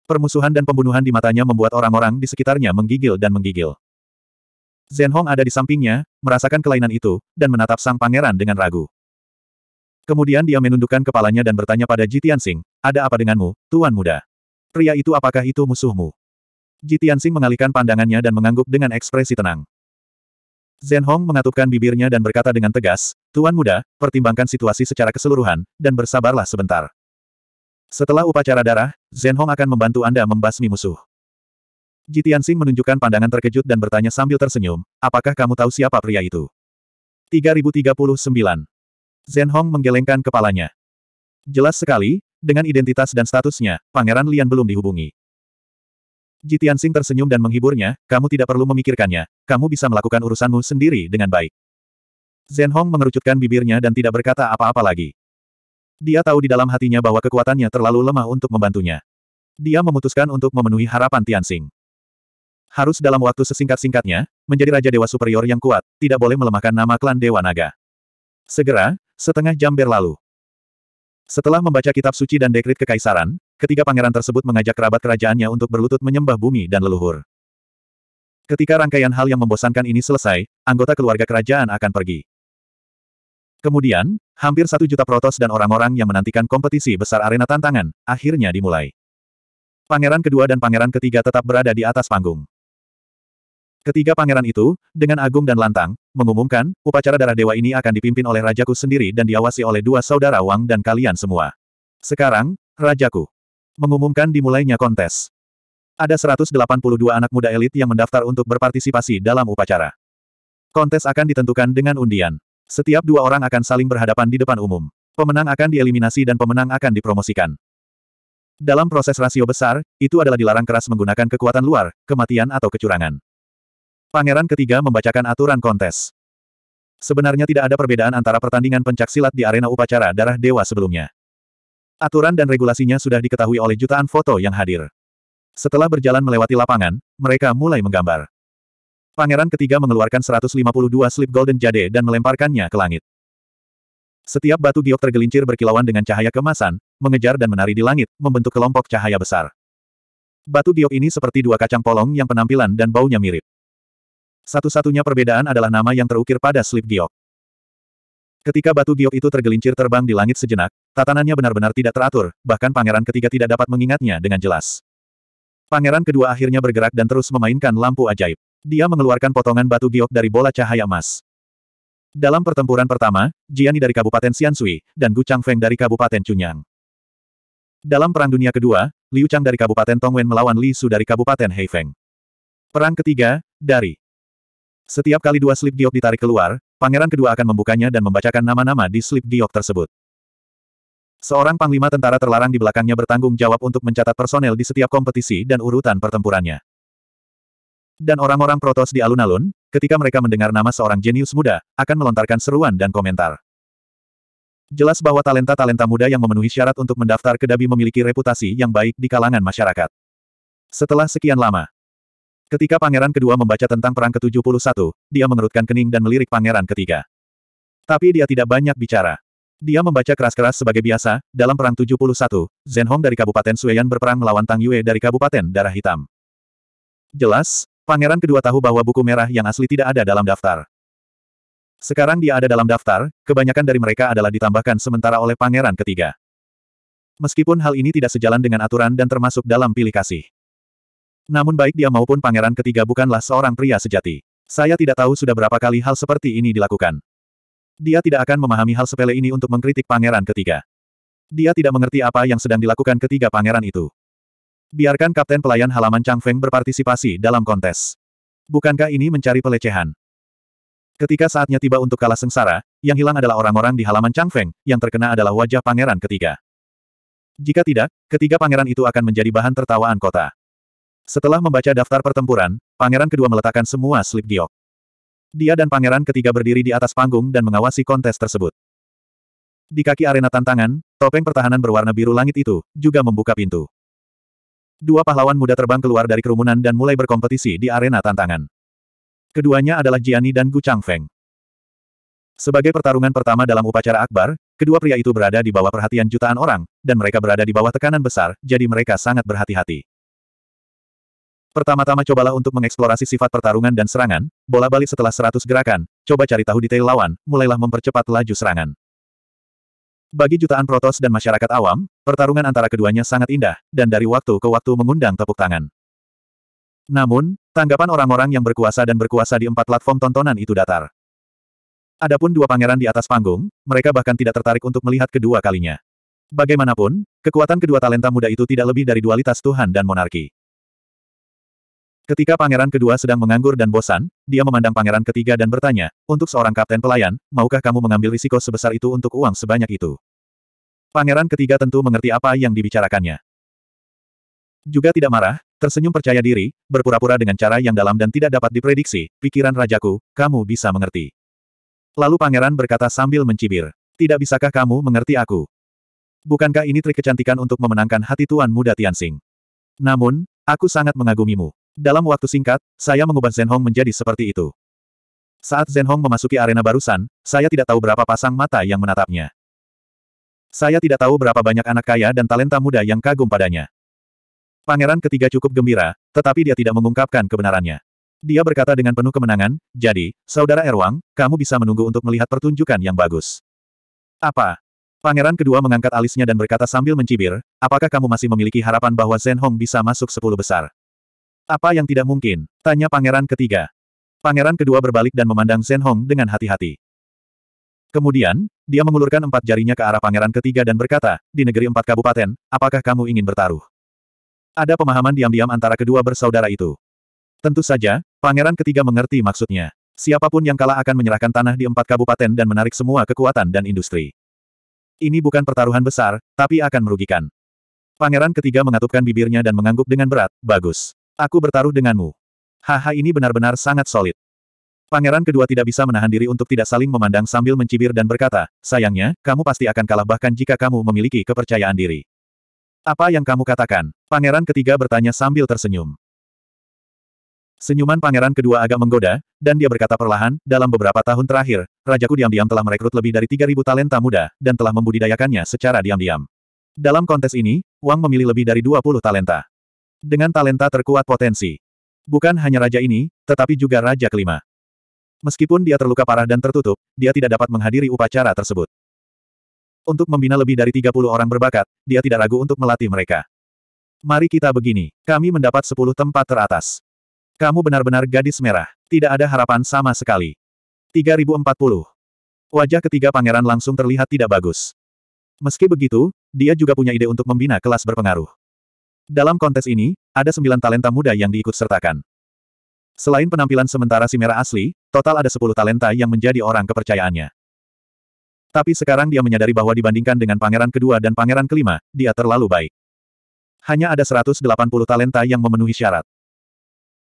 Permusuhan dan pembunuhan di matanya membuat orang-orang di sekitarnya menggigil dan menggigil. Zhen Hong ada di sampingnya, merasakan kelainan itu, dan menatap sang pangeran dengan ragu. Kemudian dia menundukkan kepalanya dan bertanya pada Ji Tianxing, ada apa denganmu, Tuan Muda? Pria itu apakah itu musuhmu? Ji Tianxing mengalihkan pandangannya dan mengangguk dengan ekspresi tenang. Zhen Hong mengatupkan bibirnya dan berkata dengan tegas, Tuan Muda, pertimbangkan situasi secara keseluruhan, dan bersabarlah sebentar. Setelah upacara darah, Zhen Hong akan membantu Anda membasmi musuh. Ji Tianxing menunjukkan pandangan terkejut dan bertanya sambil tersenyum, apakah kamu tahu siapa pria itu? 3039. Zhen Hong menggelengkan kepalanya. Jelas sekali, dengan identitas dan statusnya, Pangeran Lian belum dihubungi. Tianxing tersenyum dan menghiburnya, kamu tidak perlu memikirkannya, kamu bisa melakukan urusanmu sendiri dengan baik. Zhen Hong mengerucutkan bibirnya dan tidak berkata apa-apa lagi. Dia tahu di dalam hatinya bahwa kekuatannya terlalu lemah untuk membantunya. Dia memutuskan untuk memenuhi harapan Tianxing. Harus dalam waktu sesingkat-singkatnya, menjadi Raja Dewa Superior yang kuat, tidak boleh melemahkan nama klan Dewa Naga. Segera, setengah jam berlalu. Setelah membaca kitab suci dan dekrit kekaisaran, Ketiga pangeran tersebut mengajak kerabat kerajaannya untuk berlutut menyembah bumi dan leluhur. Ketika rangkaian hal yang membosankan ini selesai, anggota keluarga kerajaan akan pergi. Kemudian, hampir satu juta protos dan orang-orang yang menantikan kompetisi besar arena tantangan, akhirnya dimulai. Pangeran kedua dan pangeran ketiga tetap berada di atas panggung. Ketiga pangeran itu, dengan agung dan lantang, mengumumkan, upacara darah dewa ini akan dipimpin oleh rajaku sendiri dan diawasi oleh dua saudara Wang dan kalian semua. Sekarang, rajaku mengumumkan dimulainya kontes. Ada 182 anak muda elit yang mendaftar untuk berpartisipasi dalam upacara. Kontes akan ditentukan dengan undian. Setiap dua orang akan saling berhadapan di depan umum. Pemenang akan dieliminasi dan pemenang akan dipromosikan. Dalam proses rasio besar, itu adalah dilarang keras menggunakan kekuatan luar, kematian atau kecurangan. Pangeran ketiga membacakan aturan kontes. Sebenarnya tidak ada perbedaan antara pertandingan pencaksilat di arena upacara darah dewa sebelumnya. Aturan dan regulasinya sudah diketahui oleh jutaan foto yang hadir. Setelah berjalan melewati lapangan, mereka mulai menggambar. Pangeran ketiga mengeluarkan 152 slip golden jade dan melemparkannya ke langit. Setiap batu giok tergelincir berkilauan dengan cahaya kemasan, mengejar dan menari di langit, membentuk kelompok cahaya besar. Batu giok ini seperti dua kacang polong yang penampilan dan baunya mirip. Satu-satunya perbedaan adalah nama yang terukir pada slip giok. Ketika batu giok itu tergelincir terbang di langit sejenak, tatanannya benar-benar tidak teratur, bahkan pangeran ketiga tidak dapat mengingatnya dengan jelas. Pangeran kedua akhirnya bergerak dan terus memainkan lampu ajaib. Dia mengeluarkan potongan batu giok dari bola cahaya emas. Dalam pertempuran pertama, Jiani dari Kabupaten Xiansui, dan Gu Changfeng dari Kabupaten Chunyang. Dalam Perang Dunia Kedua, Liu Chang dari Kabupaten Tongwen melawan Li Su dari Kabupaten Heifeng. Perang ketiga, dari Setiap kali dua slip giok ditarik keluar, Pangeran kedua akan membukanya dan membacakan nama-nama di slip diok tersebut. Seorang panglima tentara terlarang di belakangnya bertanggung jawab untuk mencatat personel di setiap kompetisi dan urutan pertempurannya. Dan orang-orang protos di alun-alun, ketika mereka mendengar nama seorang jenius muda, akan melontarkan seruan dan komentar. Jelas bahwa talenta-talenta muda yang memenuhi syarat untuk mendaftar ke Dabi memiliki reputasi yang baik di kalangan masyarakat. Setelah sekian lama, Ketika pangeran kedua membaca tentang perang ke-71, dia mengerutkan kening dan melirik pangeran ketiga. Tapi dia tidak banyak bicara. Dia membaca keras-keras sebagai biasa, dalam perang 71, Zhen Hong dari Kabupaten Sueyan berperang melawan Tang Yue dari Kabupaten Darah Hitam. Jelas, pangeran kedua tahu bahwa buku merah yang asli tidak ada dalam daftar. Sekarang dia ada dalam daftar, kebanyakan dari mereka adalah ditambahkan sementara oleh pangeran ketiga. Meskipun hal ini tidak sejalan dengan aturan dan termasuk dalam pilih kasih. Namun baik dia maupun pangeran ketiga bukanlah seorang pria sejati. Saya tidak tahu sudah berapa kali hal seperti ini dilakukan. Dia tidak akan memahami hal sepele ini untuk mengkritik pangeran ketiga. Dia tidak mengerti apa yang sedang dilakukan ketiga pangeran itu. Biarkan kapten pelayan halaman Chang Feng berpartisipasi dalam kontes. Bukankah ini mencari pelecehan? Ketika saatnya tiba untuk kalah sengsara, yang hilang adalah orang-orang di halaman Chang Feng, yang terkena adalah wajah pangeran ketiga. Jika tidak, ketiga pangeran itu akan menjadi bahan tertawaan kota. Setelah membaca daftar pertempuran, pangeran kedua meletakkan semua slip giok. Dia dan pangeran ketiga berdiri di atas panggung dan mengawasi kontes tersebut. Di kaki arena tantangan, topeng pertahanan berwarna biru langit itu juga membuka pintu. Dua pahlawan muda terbang keluar dari kerumunan dan mulai berkompetisi di arena tantangan. Keduanya adalah Jiani dan Gu Changfeng. Sebagai pertarungan pertama dalam upacara akbar, kedua pria itu berada di bawah perhatian jutaan orang, dan mereka berada di bawah tekanan besar, jadi mereka sangat berhati-hati. Pertama-tama cobalah untuk mengeksplorasi sifat pertarungan dan serangan, bola balik setelah 100 gerakan, coba cari tahu detail lawan, mulailah mempercepat laju serangan. Bagi jutaan protos dan masyarakat awam, pertarungan antara keduanya sangat indah, dan dari waktu ke waktu mengundang tepuk tangan. Namun, tanggapan orang-orang yang berkuasa dan berkuasa di empat platform tontonan itu datar. Adapun dua pangeran di atas panggung, mereka bahkan tidak tertarik untuk melihat kedua kalinya. Bagaimanapun, kekuatan kedua talenta muda itu tidak lebih dari dualitas Tuhan dan monarki. Ketika pangeran kedua sedang menganggur dan bosan, dia memandang pangeran ketiga dan bertanya, untuk seorang kapten pelayan, maukah kamu mengambil risiko sebesar itu untuk uang sebanyak itu? Pangeran ketiga tentu mengerti apa yang dibicarakannya. Juga tidak marah, tersenyum percaya diri, berpura-pura dengan cara yang dalam dan tidak dapat diprediksi, pikiran rajaku, kamu bisa mengerti. Lalu pangeran berkata sambil mencibir, tidak bisakah kamu mengerti aku? Bukankah ini trik kecantikan untuk memenangkan hati Tuan Muda Tianxing? Namun, aku sangat mengagumimu. Dalam waktu singkat, saya mengubah Zen Hong menjadi seperti itu. Saat Zen Hong memasuki arena barusan, saya tidak tahu berapa pasang mata yang menatapnya. Saya tidak tahu berapa banyak anak kaya dan talenta muda yang kagum padanya. Pangeran ketiga cukup gembira, tetapi dia tidak mengungkapkan kebenarannya. Dia berkata dengan penuh kemenangan, jadi, Saudara Erwang, kamu bisa menunggu untuk melihat pertunjukan yang bagus. Apa? Pangeran kedua mengangkat alisnya dan berkata sambil mencibir, apakah kamu masih memiliki harapan bahwa Zen Hong bisa masuk sepuluh besar? Apa yang tidak mungkin? Tanya pangeran ketiga. Pangeran kedua berbalik dan memandang Zhen Hong dengan hati-hati. Kemudian, dia mengulurkan empat jarinya ke arah pangeran ketiga dan berkata, di negeri empat kabupaten, apakah kamu ingin bertaruh? Ada pemahaman diam-diam antara kedua bersaudara itu. Tentu saja, pangeran ketiga mengerti maksudnya. Siapapun yang kalah akan menyerahkan tanah di empat kabupaten dan menarik semua kekuatan dan industri. Ini bukan pertaruhan besar, tapi akan merugikan. Pangeran ketiga mengatupkan bibirnya dan mengangguk dengan berat, bagus. Aku bertaruh denganmu. Haha ini benar-benar sangat solid. Pangeran kedua tidak bisa menahan diri untuk tidak saling memandang sambil mencibir dan berkata, sayangnya, kamu pasti akan kalah bahkan jika kamu memiliki kepercayaan diri. Apa yang kamu katakan? Pangeran ketiga bertanya sambil tersenyum. Senyuman pangeran kedua agak menggoda, dan dia berkata perlahan, dalam beberapa tahun terakhir, rajaku diam-diam telah merekrut lebih dari 3.000 talenta muda, dan telah membudidayakannya secara diam-diam. Dalam kontes ini, Wang memilih lebih dari 20 talenta. Dengan talenta terkuat potensi. Bukan hanya raja ini, tetapi juga raja kelima. Meskipun dia terluka parah dan tertutup, dia tidak dapat menghadiri upacara tersebut. Untuk membina lebih dari 30 orang berbakat, dia tidak ragu untuk melatih mereka. Mari kita begini, kami mendapat 10 tempat teratas. Kamu benar-benar gadis merah, tidak ada harapan sama sekali. 3040. Wajah ketiga pangeran langsung terlihat tidak bagus. Meski begitu, dia juga punya ide untuk membina kelas berpengaruh. Dalam kontes ini, ada sembilan talenta muda yang diikutsertakan. Selain penampilan sementara si merah asli, total ada sepuluh talenta yang menjadi orang kepercayaannya. Tapi sekarang dia menyadari bahwa dibandingkan dengan pangeran kedua dan pangeran kelima, dia terlalu baik. Hanya ada 180 talenta yang memenuhi syarat.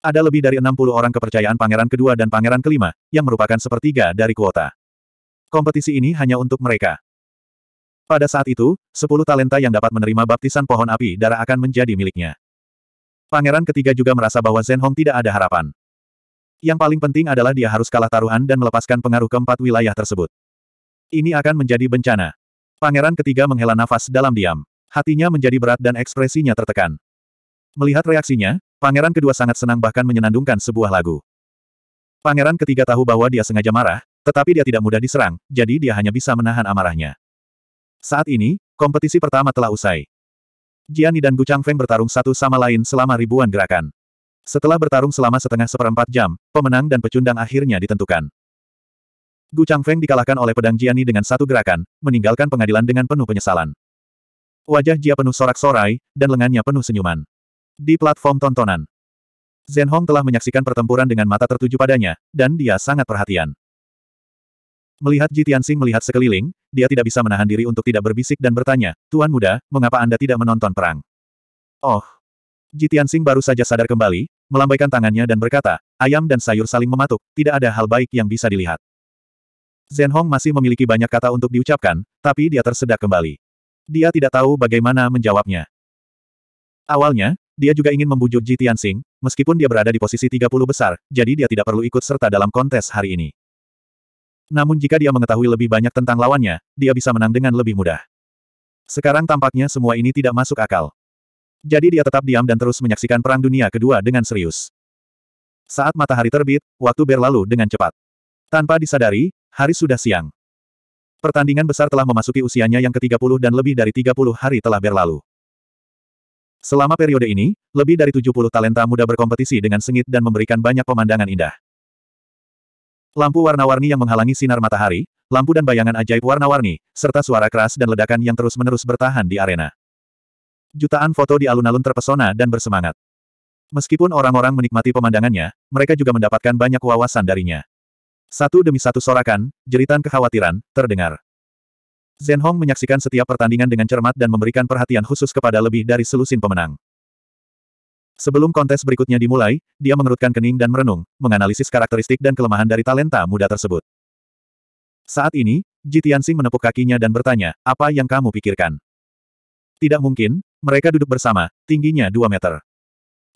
Ada lebih dari 60 orang kepercayaan pangeran kedua dan pangeran kelima, yang merupakan sepertiga dari kuota. Kompetisi ini hanya untuk mereka. Pada saat itu, sepuluh talenta yang dapat menerima baptisan pohon api darah akan menjadi miliknya. Pangeran ketiga juga merasa bahwa Zen Hong tidak ada harapan. Yang paling penting adalah dia harus kalah taruhan dan melepaskan pengaruh keempat wilayah tersebut. Ini akan menjadi bencana. Pangeran ketiga menghela nafas dalam diam. Hatinya menjadi berat dan ekspresinya tertekan. Melihat reaksinya, pangeran kedua sangat senang bahkan menyenandungkan sebuah lagu. Pangeran ketiga tahu bahwa dia sengaja marah, tetapi dia tidak mudah diserang, jadi dia hanya bisa menahan amarahnya. Saat ini, kompetisi pertama telah usai. Jiani dan Gu Changfeng bertarung satu sama lain selama ribuan gerakan. Setelah bertarung selama setengah seperempat jam, pemenang dan pecundang akhirnya ditentukan. Gu Changfeng dikalahkan oleh pedang Jiani dengan satu gerakan, meninggalkan pengadilan dengan penuh penyesalan. Wajah Jia penuh sorak-sorai, dan lengannya penuh senyuman. Di platform tontonan, Zhen Hong telah menyaksikan pertempuran dengan mata tertuju padanya, dan dia sangat perhatian. Melihat Ji Tianxing melihat sekeliling, dia tidak bisa menahan diri untuk tidak berbisik dan bertanya, Tuan Muda, mengapa Anda tidak menonton perang? Oh. Jitian Sing baru saja sadar kembali, melambaikan tangannya dan berkata, ayam dan sayur saling mematuk, tidak ada hal baik yang bisa dilihat. Zhen Hong masih memiliki banyak kata untuk diucapkan, tapi dia tersedak kembali. Dia tidak tahu bagaimana menjawabnya. Awalnya, dia juga ingin membujuk Jitian Sing, meskipun dia berada di posisi 30 besar, jadi dia tidak perlu ikut serta dalam kontes hari ini. Namun jika dia mengetahui lebih banyak tentang lawannya, dia bisa menang dengan lebih mudah. Sekarang tampaknya semua ini tidak masuk akal. Jadi dia tetap diam dan terus menyaksikan Perang Dunia Kedua dengan serius. Saat matahari terbit, waktu berlalu dengan cepat. Tanpa disadari, hari sudah siang. Pertandingan besar telah memasuki usianya yang ke-30 dan lebih dari 30 hari telah berlalu. Selama periode ini, lebih dari 70 talenta muda berkompetisi dengan sengit dan memberikan banyak pemandangan indah. Lampu warna-warni yang menghalangi sinar matahari, lampu dan bayangan ajaib warna-warni, serta suara keras dan ledakan yang terus-menerus bertahan di arena. Jutaan foto di alun-alun terpesona dan bersemangat. Meskipun orang-orang menikmati pemandangannya, mereka juga mendapatkan banyak wawasan darinya. Satu demi satu sorakan, jeritan kekhawatiran, terdengar. Zhen Hong menyaksikan setiap pertandingan dengan cermat dan memberikan perhatian khusus kepada lebih dari selusin pemenang. Sebelum kontes berikutnya dimulai, dia mengerutkan kening dan merenung, menganalisis karakteristik dan kelemahan dari talenta muda tersebut. Saat ini, Ji Tianxing menepuk kakinya dan bertanya, apa yang kamu pikirkan? Tidak mungkin, mereka duduk bersama, tingginya 2 meter.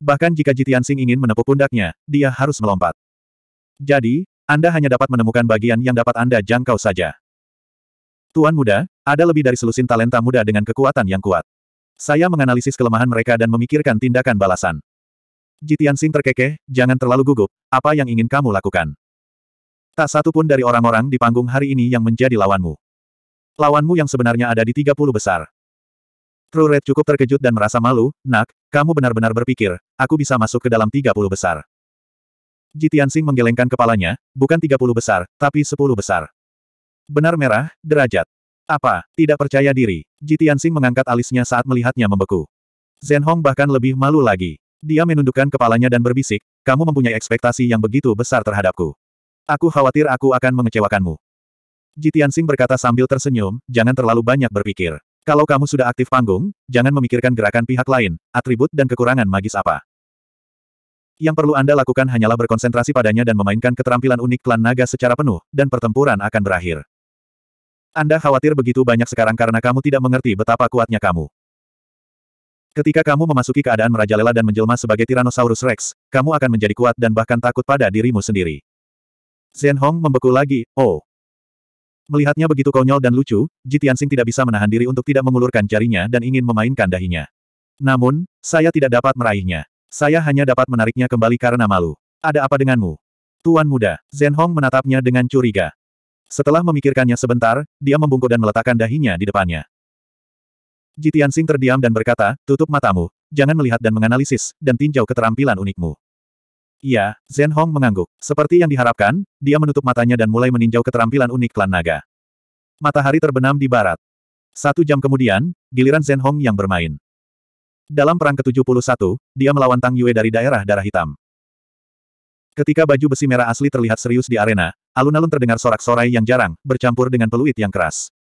Bahkan jika Ji Tianxing ingin menepuk pundaknya, dia harus melompat. Jadi, Anda hanya dapat menemukan bagian yang dapat Anda jangkau saja. Tuan muda, ada lebih dari selusin talenta muda dengan kekuatan yang kuat. Saya menganalisis kelemahan mereka dan memikirkan tindakan balasan. Jitian Sing terkekeh, jangan terlalu gugup, apa yang ingin kamu lakukan? Tak satu pun dari orang-orang di panggung hari ini yang menjadi lawanmu. Lawanmu yang sebenarnya ada di 30 besar. True Red cukup terkejut dan merasa malu, nak, kamu benar-benar berpikir, aku bisa masuk ke dalam 30 besar. Jitian Sing menggelengkan kepalanya, bukan 30 besar, tapi 10 besar. Benar merah, derajat. Apa, tidak percaya diri? Ji Tianxing mengangkat alisnya saat melihatnya membeku. Zhen Hong bahkan lebih malu lagi. Dia menundukkan kepalanya dan berbisik, kamu mempunyai ekspektasi yang begitu besar terhadapku. Aku khawatir aku akan mengecewakanmu. Ji Tianxing berkata sambil tersenyum, jangan terlalu banyak berpikir. Kalau kamu sudah aktif panggung, jangan memikirkan gerakan pihak lain, atribut dan kekurangan magis apa. Yang perlu Anda lakukan hanyalah berkonsentrasi padanya dan memainkan keterampilan unik klan naga secara penuh, dan pertempuran akan berakhir. Anda khawatir begitu banyak sekarang karena kamu tidak mengerti betapa kuatnya kamu. Ketika kamu memasuki keadaan merajalela dan menjelma sebagai Tyrannosaurus Rex, kamu akan menjadi kuat dan bahkan takut pada dirimu sendiri. Zhen Hong membeku lagi, oh. Melihatnya begitu konyol dan lucu, Sing tidak bisa menahan diri untuk tidak mengulurkan jarinya dan ingin memainkan dahinya. Namun, saya tidak dapat meraihnya. Saya hanya dapat menariknya kembali karena malu. Ada apa denganmu? Tuan muda, Zhen Hong menatapnya dengan curiga. Setelah memikirkannya sebentar, dia membungkuk dan meletakkan dahinya di depannya. Jitian Sing terdiam dan berkata, tutup matamu, jangan melihat dan menganalisis, dan tinjau keterampilan unikmu. Iya, Zhen Hong mengangguk. Seperti yang diharapkan, dia menutup matanya dan mulai meninjau keterampilan unik klan naga. Matahari terbenam di barat. Satu jam kemudian, giliran Zhen Hong yang bermain. Dalam perang ke-71, dia melawan Tang Yue dari daerah darah hitam. Ketika baju besi merah asli terlihat serius di arena, Alun-alun terdengar sorak-sorai yang jarang, bercampur dengan peluit yang keras.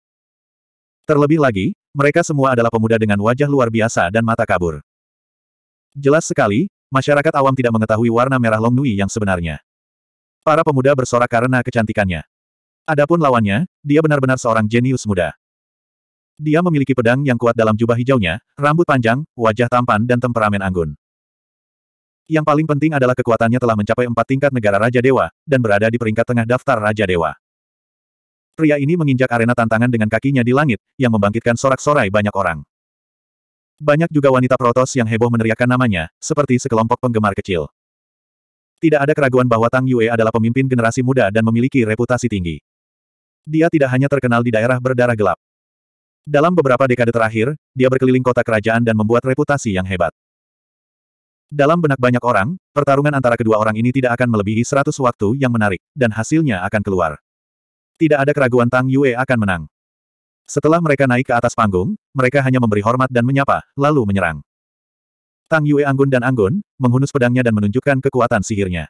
Terlebih lagi, mereka semua adalah pemuda dengan wajah luar biasa dan mata kabur. Jelas sekali, masyarakat awam tidak mengetahui warna merah Long Nui yang sebenarnya. Para pemuda bersorak karena kecantikannya. Adapun lawannya, dia benar-benar seorang jenius muda. Dia memiliki pedang yang kuat dalam jubah hijaunya, rambut panjang, wajah tampan dan temperamen anggun. Yang paling penting adalah kekuatannya telah mencapai empat tingkat negara Raja Dewa, dan berada di peringkat tengah daftar Raja Dewa. Pria ini menginjak arena tantangan dengan kakinya di langit, yang membangkitkan sorak-sorai banyak orang. Banyak juga wanita protos yang heboh meneriakkan namanya, seperti sekelompok penggemar kecil. Tidak ada keraguan bahwa Tang Yue adalah pemimpin generasi muda dan memiliki reputasi tinggi. Dia tidak hanya terkenal di daerah berdarah gelap. Dalam beberapa dekade terakhir, dia berkeliling kota kerajaan dan membuat reputasi yang hebat. Dalam benak banyak orang, pertarungan antara kedua orang ini tidak akan melebihi seratus waktu yang menarik, dan hasilnya akan keluar. Tidak ada keraguan Tang Yue akan menang. Setelah mereka naik ke atas panggung, mereka hanya memberi hormat dan menyapa, lalu menyerang. Tang Yue anggun dan anggun, menghunus pedangnya dan menunjukkan kekuatan sihirnya.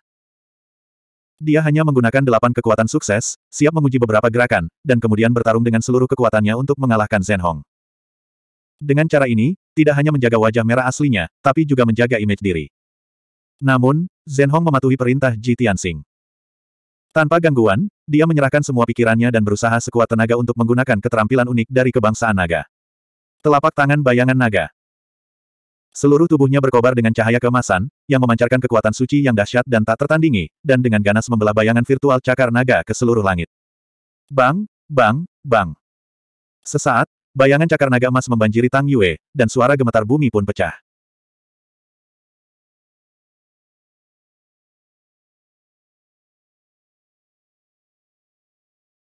Dia hanya menggunakan delapan kekuatan sukses, siap menguji beberapa gerakan, dan kemudian bertarung dengan seluruh kekuatannya untuk mengalahkan Zhen Hong. Dengan cara ini, tidak hanya menjaga wajah merah aslinya, tapi juga menjaga image diri. Namun, Zhen Hong mematuhi perintah Ji Tianxing. Tanpa gangguan, dia menyerahkan semua pikirannya dan berusaha sekuat tenaga untuk menggunakan keterampilan unik dari kebangsaan naga. Telapak tangan bayangan naga. Seluruh tubuhnya berkobar dengan cahaya kemasan, yang memancarkan kekuatan suci yang dahsyat dan tak tertandingi, dan dengan ganas membelah bayangan virtual cakar naga ke seluruh langit. Bang, bang, bang. Sesaat, Bayangan cakar naga emas membanjiri Tang Yue, dan suara gemetar bumi pun pecah.